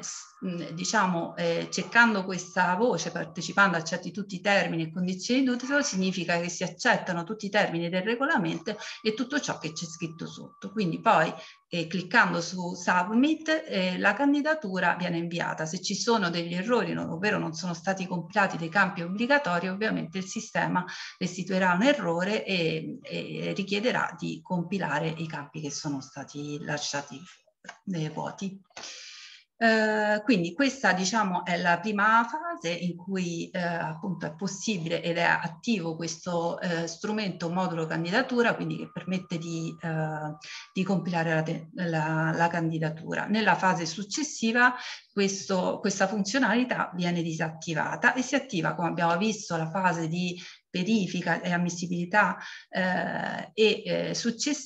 diciamo, eh, cercando questa voce, partecipando, accetti tutti i termini e condizioni d'uso, significa che si accettano tutti i termini del regolamento e tutto ciò che c'è scritto sotto. Quindi poi eh, cliccando su Submit eh, la candidatura viene inviata. Se ci sono degli errori, ovvero non sono stati compilati dei campi obbligatori, ovviamente il sistema restituirà un errore e, e richiederà di compilare i campi che sono stati lasciati eh, vuoti. Eh, quindi questa diciamo è la prima fase in cui eh, appunto è possibile ed è attivo questo eh, strumento modulo candidatura, quindi che permette di, eh, di compilare la, te- la, la, candidatura. Nella fase successiva questo, questa funzionalità viene disattivata e si attiva, come abbiamo visto, la fase di verifica e ammissibilità eh, e, eh,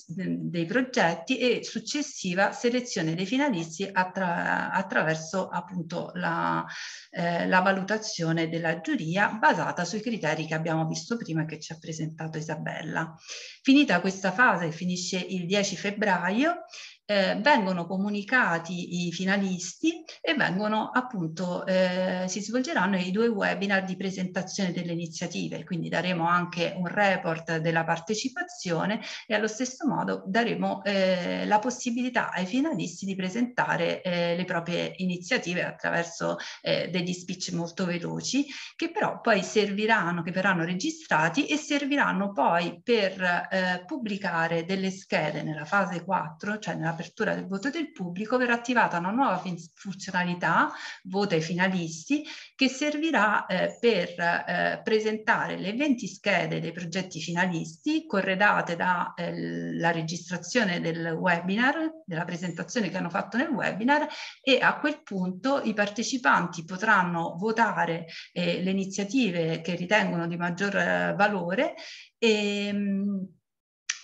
dei progetti e successiva selezione dei finalisti attra attraverso appunto la, eh, la, valutazione della giuria basata sui criteri che abbiamo visto prima che ci ha presentato Isabella. Finita questa fase, finisce il 10 febbraio, eh, vengono comunicati i finalisti e vengono appunto, eh, si svolgeranno i due webinar di presentazione delle iniziative, quindi daremo anche un report della partecipazione e allo stesso modo daremo eh, la possibilità ai finalisti di presentare eh, le proprie iniziative attraverso eh, degli speech molto veloci che però poi serviranno, che verranno registrati e serviranno poi per eh, pubblicare delle schede nella fase 4, cioè nella all'apertura del voto del pubblico verrà attivata una nuova funzionalità, vota i finalisti, che servirà eh, per eh, presentare le 20 schede dei progetti finalisti corredate dalla eh, registrazione del webinar, della presentazione che hanno fatto nel webinar e a quel punto i partecipanti potranno votare eh, le iniziative che ritengono di maggior eh, valore e, ehm,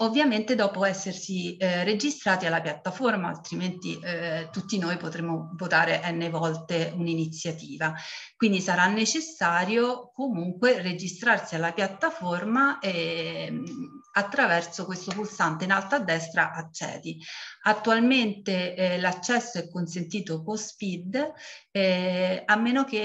ovviamente dopo essersi eh, registrati alla piattaforma, altrimenti eh, tutti noi potremo votare n volte un'iniziativa. Quindi sarà necessario comunque registrarsi alla piattaforma e, ehm, attraverso questo pulsante in alto a destra accedi. Attualmente eh, l'accesso è consentito con SPID eh, a meno che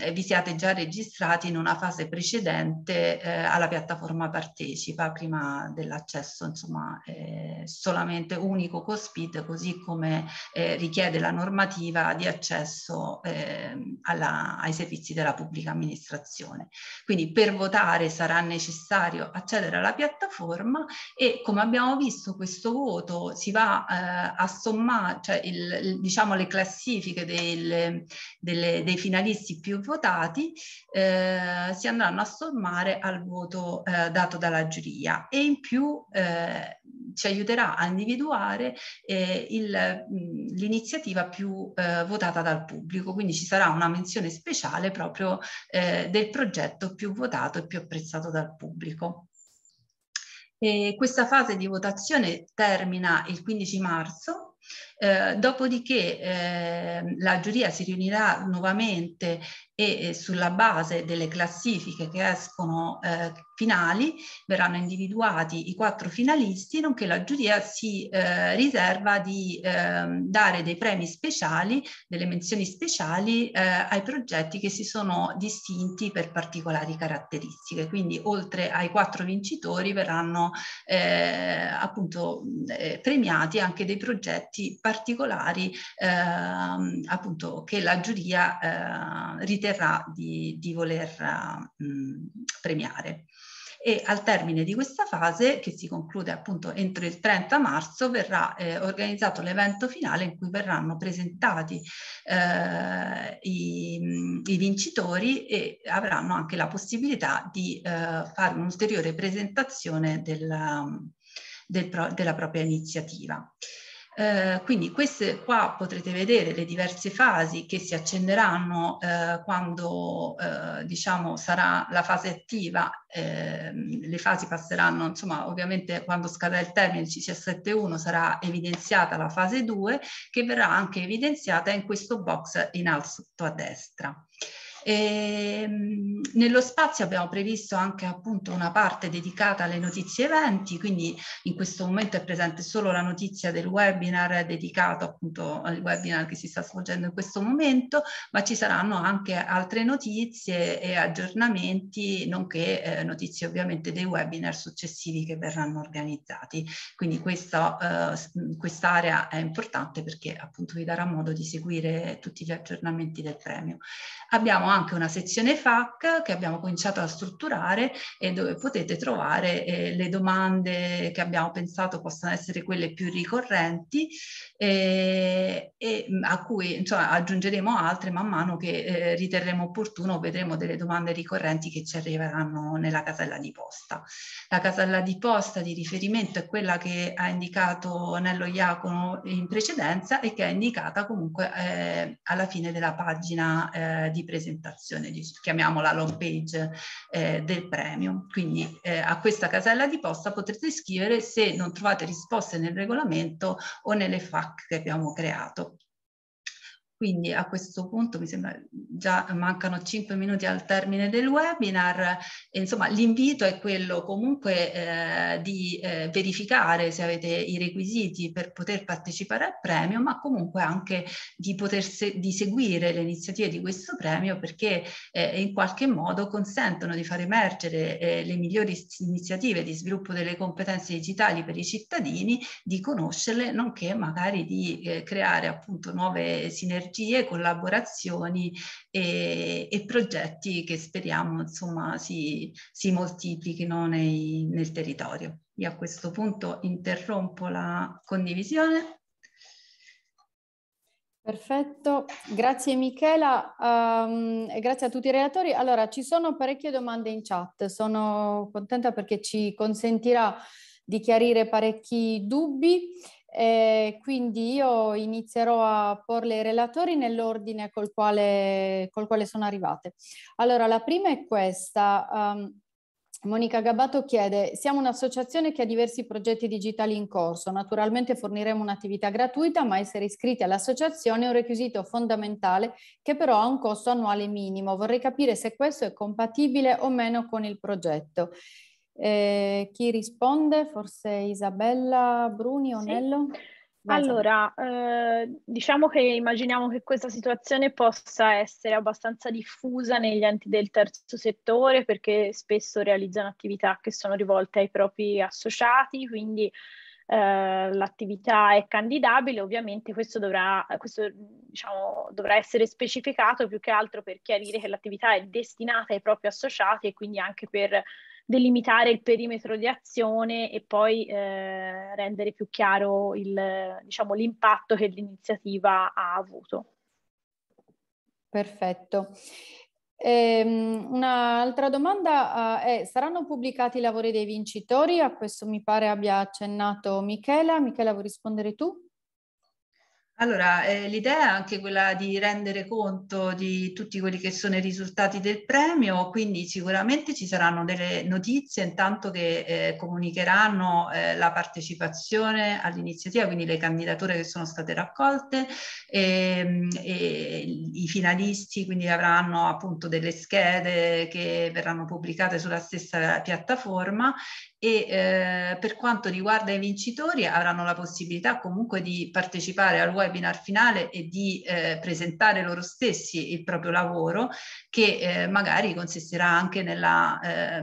eh, vi siate già registrati in una fase precedente eh, alla piattaforma partecipa prima dell'accesso insomma eh, solamente unico con SPID così come eh, richiede la normativa di accesso eh, alla, ai servizi della pubblica amministrazione. Quindi per votare sarà necessario accedere alla piattaforma e come abbiamo visto questo voto si si va eh, a sommare, cioè il, diciamo le classifiche del, delle, dei finalisti più votati eh, si andranno a sommare al voto eh, dato dalla giuria e in più eh, ci aiuterà a individuare eh, il, l'iniziativa più eh, votata dal pubblico, quindi ci sarà una menzione speciale proprio eh, del progetto più votato e più apprezzato dal pubblico. E questa fase di votazione termina il 15 marzo eh, dopodiché eh, la giuria si riunirà nuovamente e sulla base delle classifiche che escono eh, finali verranno individuati i quattro finalisti, nonché la giuria si eh, riserva di ehm, dare dei premi speciali, delle menzioni speciali eh, ai progetti che si sono distinti per particolari caratteristiche. Quindi oltre ai quattro vincitori verranno eh, appunto eh, premiati anche dei progetti particolari ehm, appunto che la giuria ritiene deciderà di, di voler mh, premiare. E al termine di questa fase, che si conclude appunto entro il 30 marzo, verrà eh, organizzato l'evento finale in cui verranno presentati eh, i, i, vincitori e avranno anche la possibilità di eh, fare un'ulteriore presentazione della, del pro, della propria iniziativa. Eh, quindi queste qua potrete vedere le diverse fasi che si accenderanno eh, quando eh, diciamo sarà la fase attiva, ehm, le fasi passeranno, insomma ovviamente quando scadrà il termine CC71 sarà evidenziata la fase 2 che verrà anche evidenziata in questo box in alto a destra. E, ehm, nello spazio abbiamo previsto anche appunto una parte dedicata alle notizie eventi, quindi in questo momento è presente solo la notizia del webinar dedicato appunto al webinar che si sta svolgendo in questo momento, ma ci saranno anche altre notizie e aggiornamenti, nonché eh, notizie ovviamente dei webinar successivi che verranno organizzati. Quindi questa eh, quest'area è importante perché appunto vi darà modo di seguire tutti gli aggiornamenti del premio. Abbiamo anche una sezione FAC che abbiamo cominciato a strutturare e dove potete trovare eh, le domande che abbiamo pensato possano essere quelle più ricorrenti eh, e mm, a cui insomma, aggiungeremo altre man mano che eh, riterremo opportuno, vedremo delle domande ricorrenti che ci arriveranno nella casella di posta. La casella di posta di riferimento è quella che ha indicato Nello Iacono in precedenza e che è indicata comunque eh, alla fine della pagina eh, di presentazione presentazione, chiamiamola l'home page eh, del premio. Quindi eh, a questa casella di posta potrete scrivere se non trovate risposte nel regolamento o nelle FAC che abbiamo creato. Quindi a questo punto mi sembra già mancano 5 minuti al termine del webinar. Insomma, l'invito è quello comunque eh, di eh, verificare se avete i requisiti per poter partecipare al premio, ma comunque anche di, poter se di seguire le iniziative di questo premio perché eh, in qualche modo consentono di far emergere eh, le migliori iniziative di sviluppo delle competenze digitali per i cittadini, di conoscerle, nonché magari di eh, creare appunto nuove sinergie sinergie, collaborazioni e, e progetti che speriamo insomma, si, si moltiplichino nei, nel territorio. Io a questo punto interrompo la condivisione. Perfetto, grazie Michela um, e grazie a tutti i relatori. Allora, ci sono parecchie domande in chat, sono contenta perché ci consentirà di chiarire parecchi dubbi. Eh, quindi io inizierò a porle i relatori nell'ordine col quale, col quale sono arrivate. Allora, la prima è questa. Um, Monica Gabato chiede, siamo un'associazione che ha diversi progetti digitali in corso, naturalmente forniremo un'attività gratuita, ma essere iscritti all'associazione è un requisito fondamentale che però ha un costo annuale minimo. Vorrei capire se questo è compatibile o meno con il progetto. Eh, chi risponde? Forse Isabella Bruni o sì. Nello? Allora, eh, diciamo che immaginiamo che questa situazione possa essere abbastanza diffusa negli enti del terzo settore perché spesso realizzano attività che sono rivolte ai propri associati, quindi eh, l'attività è candidabile, ovviamente questo, dovrà, questo diciamo, dovrà essere specificato più che altro per chiarire che l'attività è destinata ai propri associati e quindi anche per delimitare il perimetro di azione e poi eh, rendere più chiaro il, diciamo, l'impatto che l'iniziativa ha avuto. Perfetto. Ehm, un'altra domanda eh, è, saranno pubblicati i lavori dei vincitori? A questo mi pare abbia accennato Michela. Michela vuoi rispondere tu? Allora, eh, l'idea è anche quella di rendere conto di tutti quelli che sono i risultati del premio, quindi sicuramente ci saranno delle notizie intanto che eh, comunicheranno eh, la partecipazione all'iniziativa, quindi le candidature che sono state raccolte, ehm, e, e i finalisti quindi avranno appunto delle schede che verranno pubblicate sulla stessa piattaforma e eh, per quanto riguarda i vincitori avranno la possibilità comunque di partecipare al web webinar finale e di eh, presentare loro stessi il proprio lavoro che eh, magari consisterà anche nella, eh,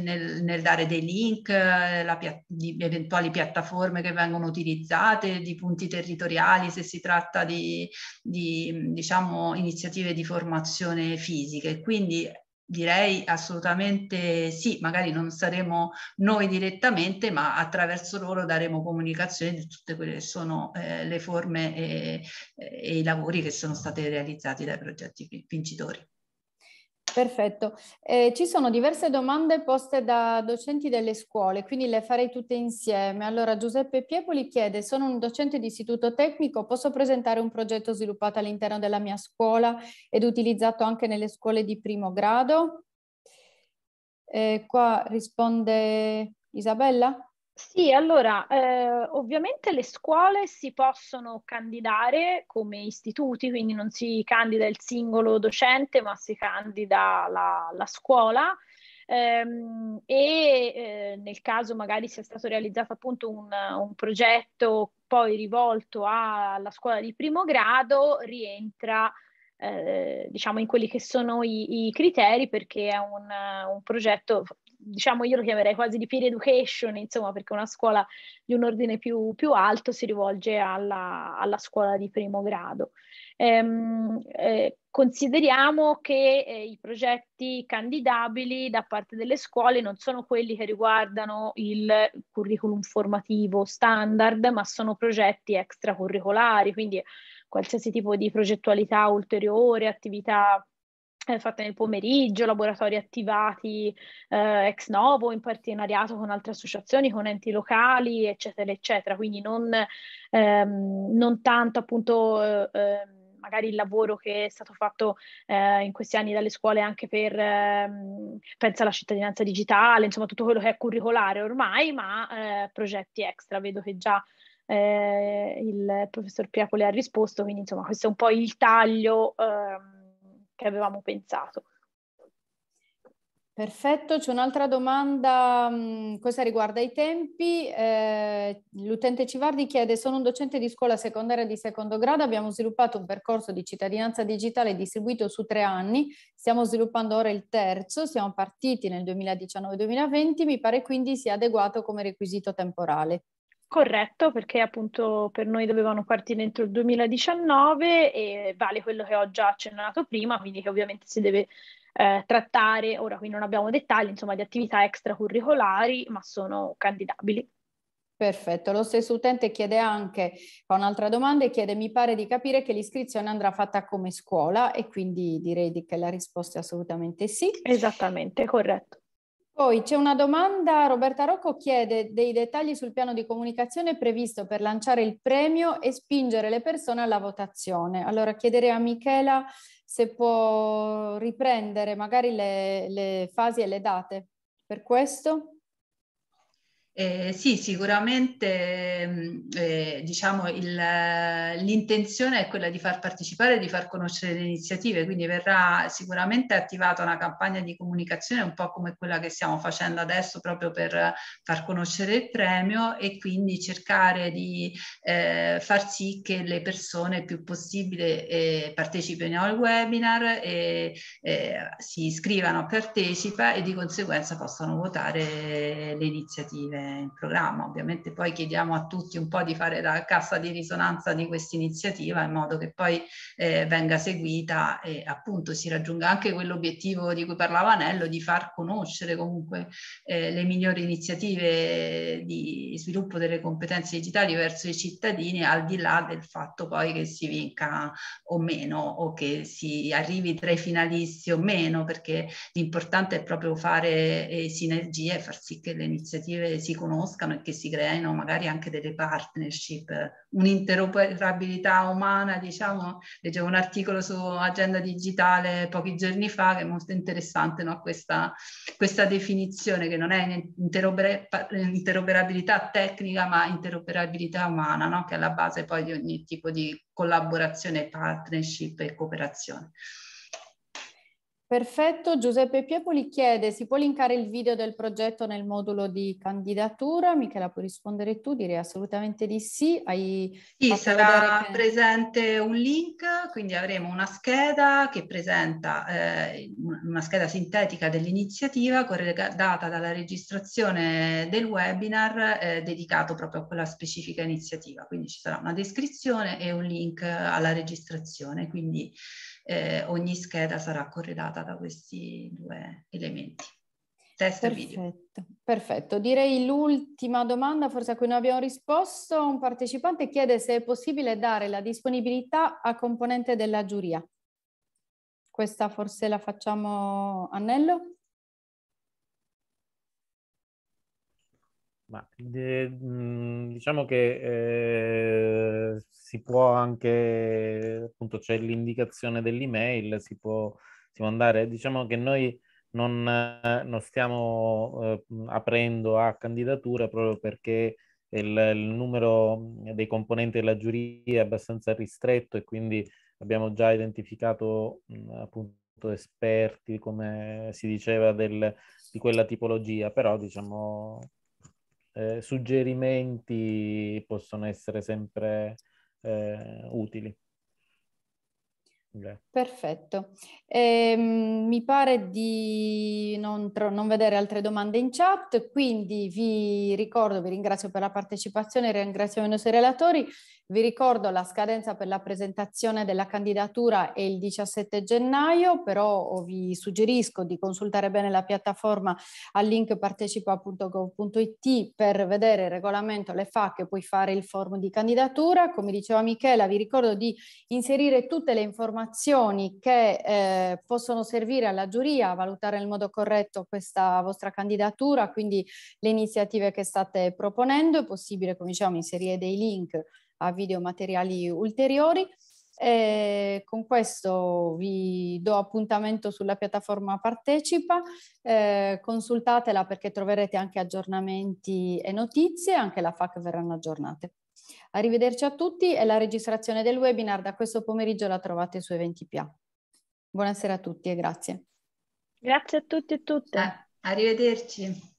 nel, nel, dare dei link eh, la, di eventuali piattaforme che vengono utilizzate, di punti territoriali se si tratta di, di diciamo, iniziative di formazione fisiche. Quindi Direi assolutamente sì, magari non saremo noi direttamente, ma attraverso loro daremo comunicazione di tutte quelle che sono eh, le forme e, eh, e, i lavori che sono stati realizzati dai progetti vincitori. Perfetto. Eh, ci sono diverse domande poste da docenti delle scuole, quindi le farei tutte insieme. Allora, Giuseppe Piepoli chiede, sono un docente di istituto tecnico, posso presentare un progetto sviluppato all'interno della mia scuola ed utilizzato anche nelle scuole di primo grado? Eh, qua risponde Isabella. Sì, allora, ehm, ovviamente le scuole si possono candidare come istituti, quindi non si candida il singolo docente, ma si candida la, la scuola. Ehm, e eh, nel caso magari sia stato realizzato appunto un, un progetto poi rivolto a, alla scuola di primo grado, rientra eh, diciamo in quelli che sono i, i criteri perché è un, un progetto diciamo io lo chiamerei quasi di peer education, insomma, perché una scuola di un ordine più, più alto si rivolge alla, alla, scuola di primo grado. Ehm, eh, consideriamo che eh, i progetti candidabili da parte delle scuole non sono quelli che riguardano il curriculum formativo standard, ma sono progetti extracurricolari, quindi qualsiasi tipo di progettualità ulteriore, attività eh, fatte nel pomeriggio, laboratori attivati eh, ex novo in partenariato con altre associazioni, con enti locali, eccetera, eccetera. Quindi non, ehm, non tanto appunto... Eh, ehm, magari il lavoro che è stato fatto eh, in questi anni dalle scuole anche per, ehm, pensa alla cittadinanza digitale, insomma tutto quello che è curricolare ormai, ma eh, progetti extra. Vedo che già eh, il professor Piacole ha risposto, quindi insomma questo è un po' il taglio. Ehm, che avevamo pensato. Perfetto, c'è un'altra domanda, mm, questa riguarda i tempi. Eh, l'utente Civardi chiede, sono un docente di scuola secondaria di secondo grado, abbiamo sviluppato un percorso di cittadinanza digitale distribuito su tre anni, stiamo sviluppando ora il terzo, siamo partiti nel 2019-2020, mi pare quindi sia adeguato come requisito temporale. Corretto, perché appunto per noi dovevano partire entro il 2019 e vale quello che ho già accennato prima, quindi che ovviamente si deve eh, trattare, ora qui non abbiamo dettagli, insomma, di attività extracurricolari, ma sono candidabili. Perfetto, lo stesso utente chiede anche, fa un'altra domanda e chiede mi pare di capire che l'iscrizione andrà fatta come scuola e quindi direi che la risposta è assolutamente sì. Esattamente, corretto. Poi c'è una domanda, Roberta Rocco chiede dei dettagli sul piano di comunicazione previsto per lanciare il premio e spingere le persone alla votazione. Allora chiederei a Michela se può riprendere magari le, le fasi e le date per questo. Eh, sì, sicuramente mm, eh, diciamo il, l'intenzione è quella di far partecipare, di far conoscere le iniziative, quindi verrà sicuramente attivata una campagna di comunicazione un po' come quella che stiamo facendo adesso proprio per far conoscere il premio e quindi cercare di eh, far sì che le persone il più possibile eh, partecipino al webinar, e, eh, si iscrivano, a partecipa e di conseguenza possano votare le iniziative in programma. Ovviamente poi chiediamo a tutti un po' di fare la cassa di risonanza di questa iniziativa in modo che poi eh, venga seguita e appunto si raggiunga anche quell'obiettivo di cui parlava Anello di far conoscere comunque eh, le migliori iniziative di sviluppo delle competenze digitali verso i cittadini al di là del fatto poi che si vinca o meno o che si arrivi tra i finalisti o meno perché l'importante è proprio fare eh, sinergie e far sì che le iniziative si conoscano e che si creino magari anche delle partnership, un'interoperabilità umana, diciamo, leggevo un articolo su Agenda Digitale pochi giorni fa che è molto interessante no? questa, questa definizione che non è interoperabilità tecnica ma interoperabilità umana, no? che è la base poi di ogni tipo di collaborazione, partnership e cooperazione. Perfetto, Giuseppe Piepoli chiede, si può linkare il video del progetto nel modulo di candidatura? Michela puoi rispondere tu, direi assolutamente di sì. Hai sì, sarà che... presente un link, quindi avremo una scheda che presenta eh, una scheda sintetica dell'iniziativa data dalla registrazione del webinar eh, dedicato proprio a quella specifica iniziativa. Quindi ci sarà una descrizione e un link alla registrazione, quindi eh, ogni scheda sarà corredata da questi due elementi. Testo perfetto, video. perfetto. Direi l'ultima domanda, forse a cui non abbiamo risposto. Un partecipante chiede se è possibile dare la disponibilità a componente della giuria. Questa forse la facciamo Annello? Ma eh, diciamo che eh, si può anche, appunto c'è l'indicazione dell'email, si può, si può andare, diciamo che noi non, non stiamo ehm, aprendo a candidatura proprio perché il, il, numero mhmm, dei componenti della giuria è abbastanza ristretto e quindi abbiamo già identificato mh, mhmm, appunto esperti, come si diceva, del, di quella tipologia, però diciamo eh, suggerimenti possono essere sempre eh, utili. Okay. Perfetto. Ehm, mi pare di non, tro- non, vedere altre domande in chat, quindi vi ricordo, vi ringrazio per la partecipazione, ringrazio i nostri relatori vi ricordo la scadenza per la presentazione della candidatura è il 17 gennaio, però vi suggerisco di consultare bene la piattaforma al link partecipa.gov.it per vedere il regolamento, le FAC puoi fare il forum di candidatura. Come diceva Michela, vi ricordo di inserire tutte le informazioni che eh, possono servire alla giuria a valutare nel modo corretto questa vostra candidatura, quindi le iniziative che state proponendo. È possibile, come diciamo, inserire dei link a materiali ulteriori. E con questo vi do appuntamento sulla piattaforma Partecipa, eh, consultatela perché troverete anche aggiornamenti e notizie, anche la FAC verranno aggiornate. Arrivederci a tutti e la registrazione del webinar da questo pomeriggio la trovate su Eventi Buonasera a tutti e grazie. Grazie a tutti e tutte. Ah, arrivederci.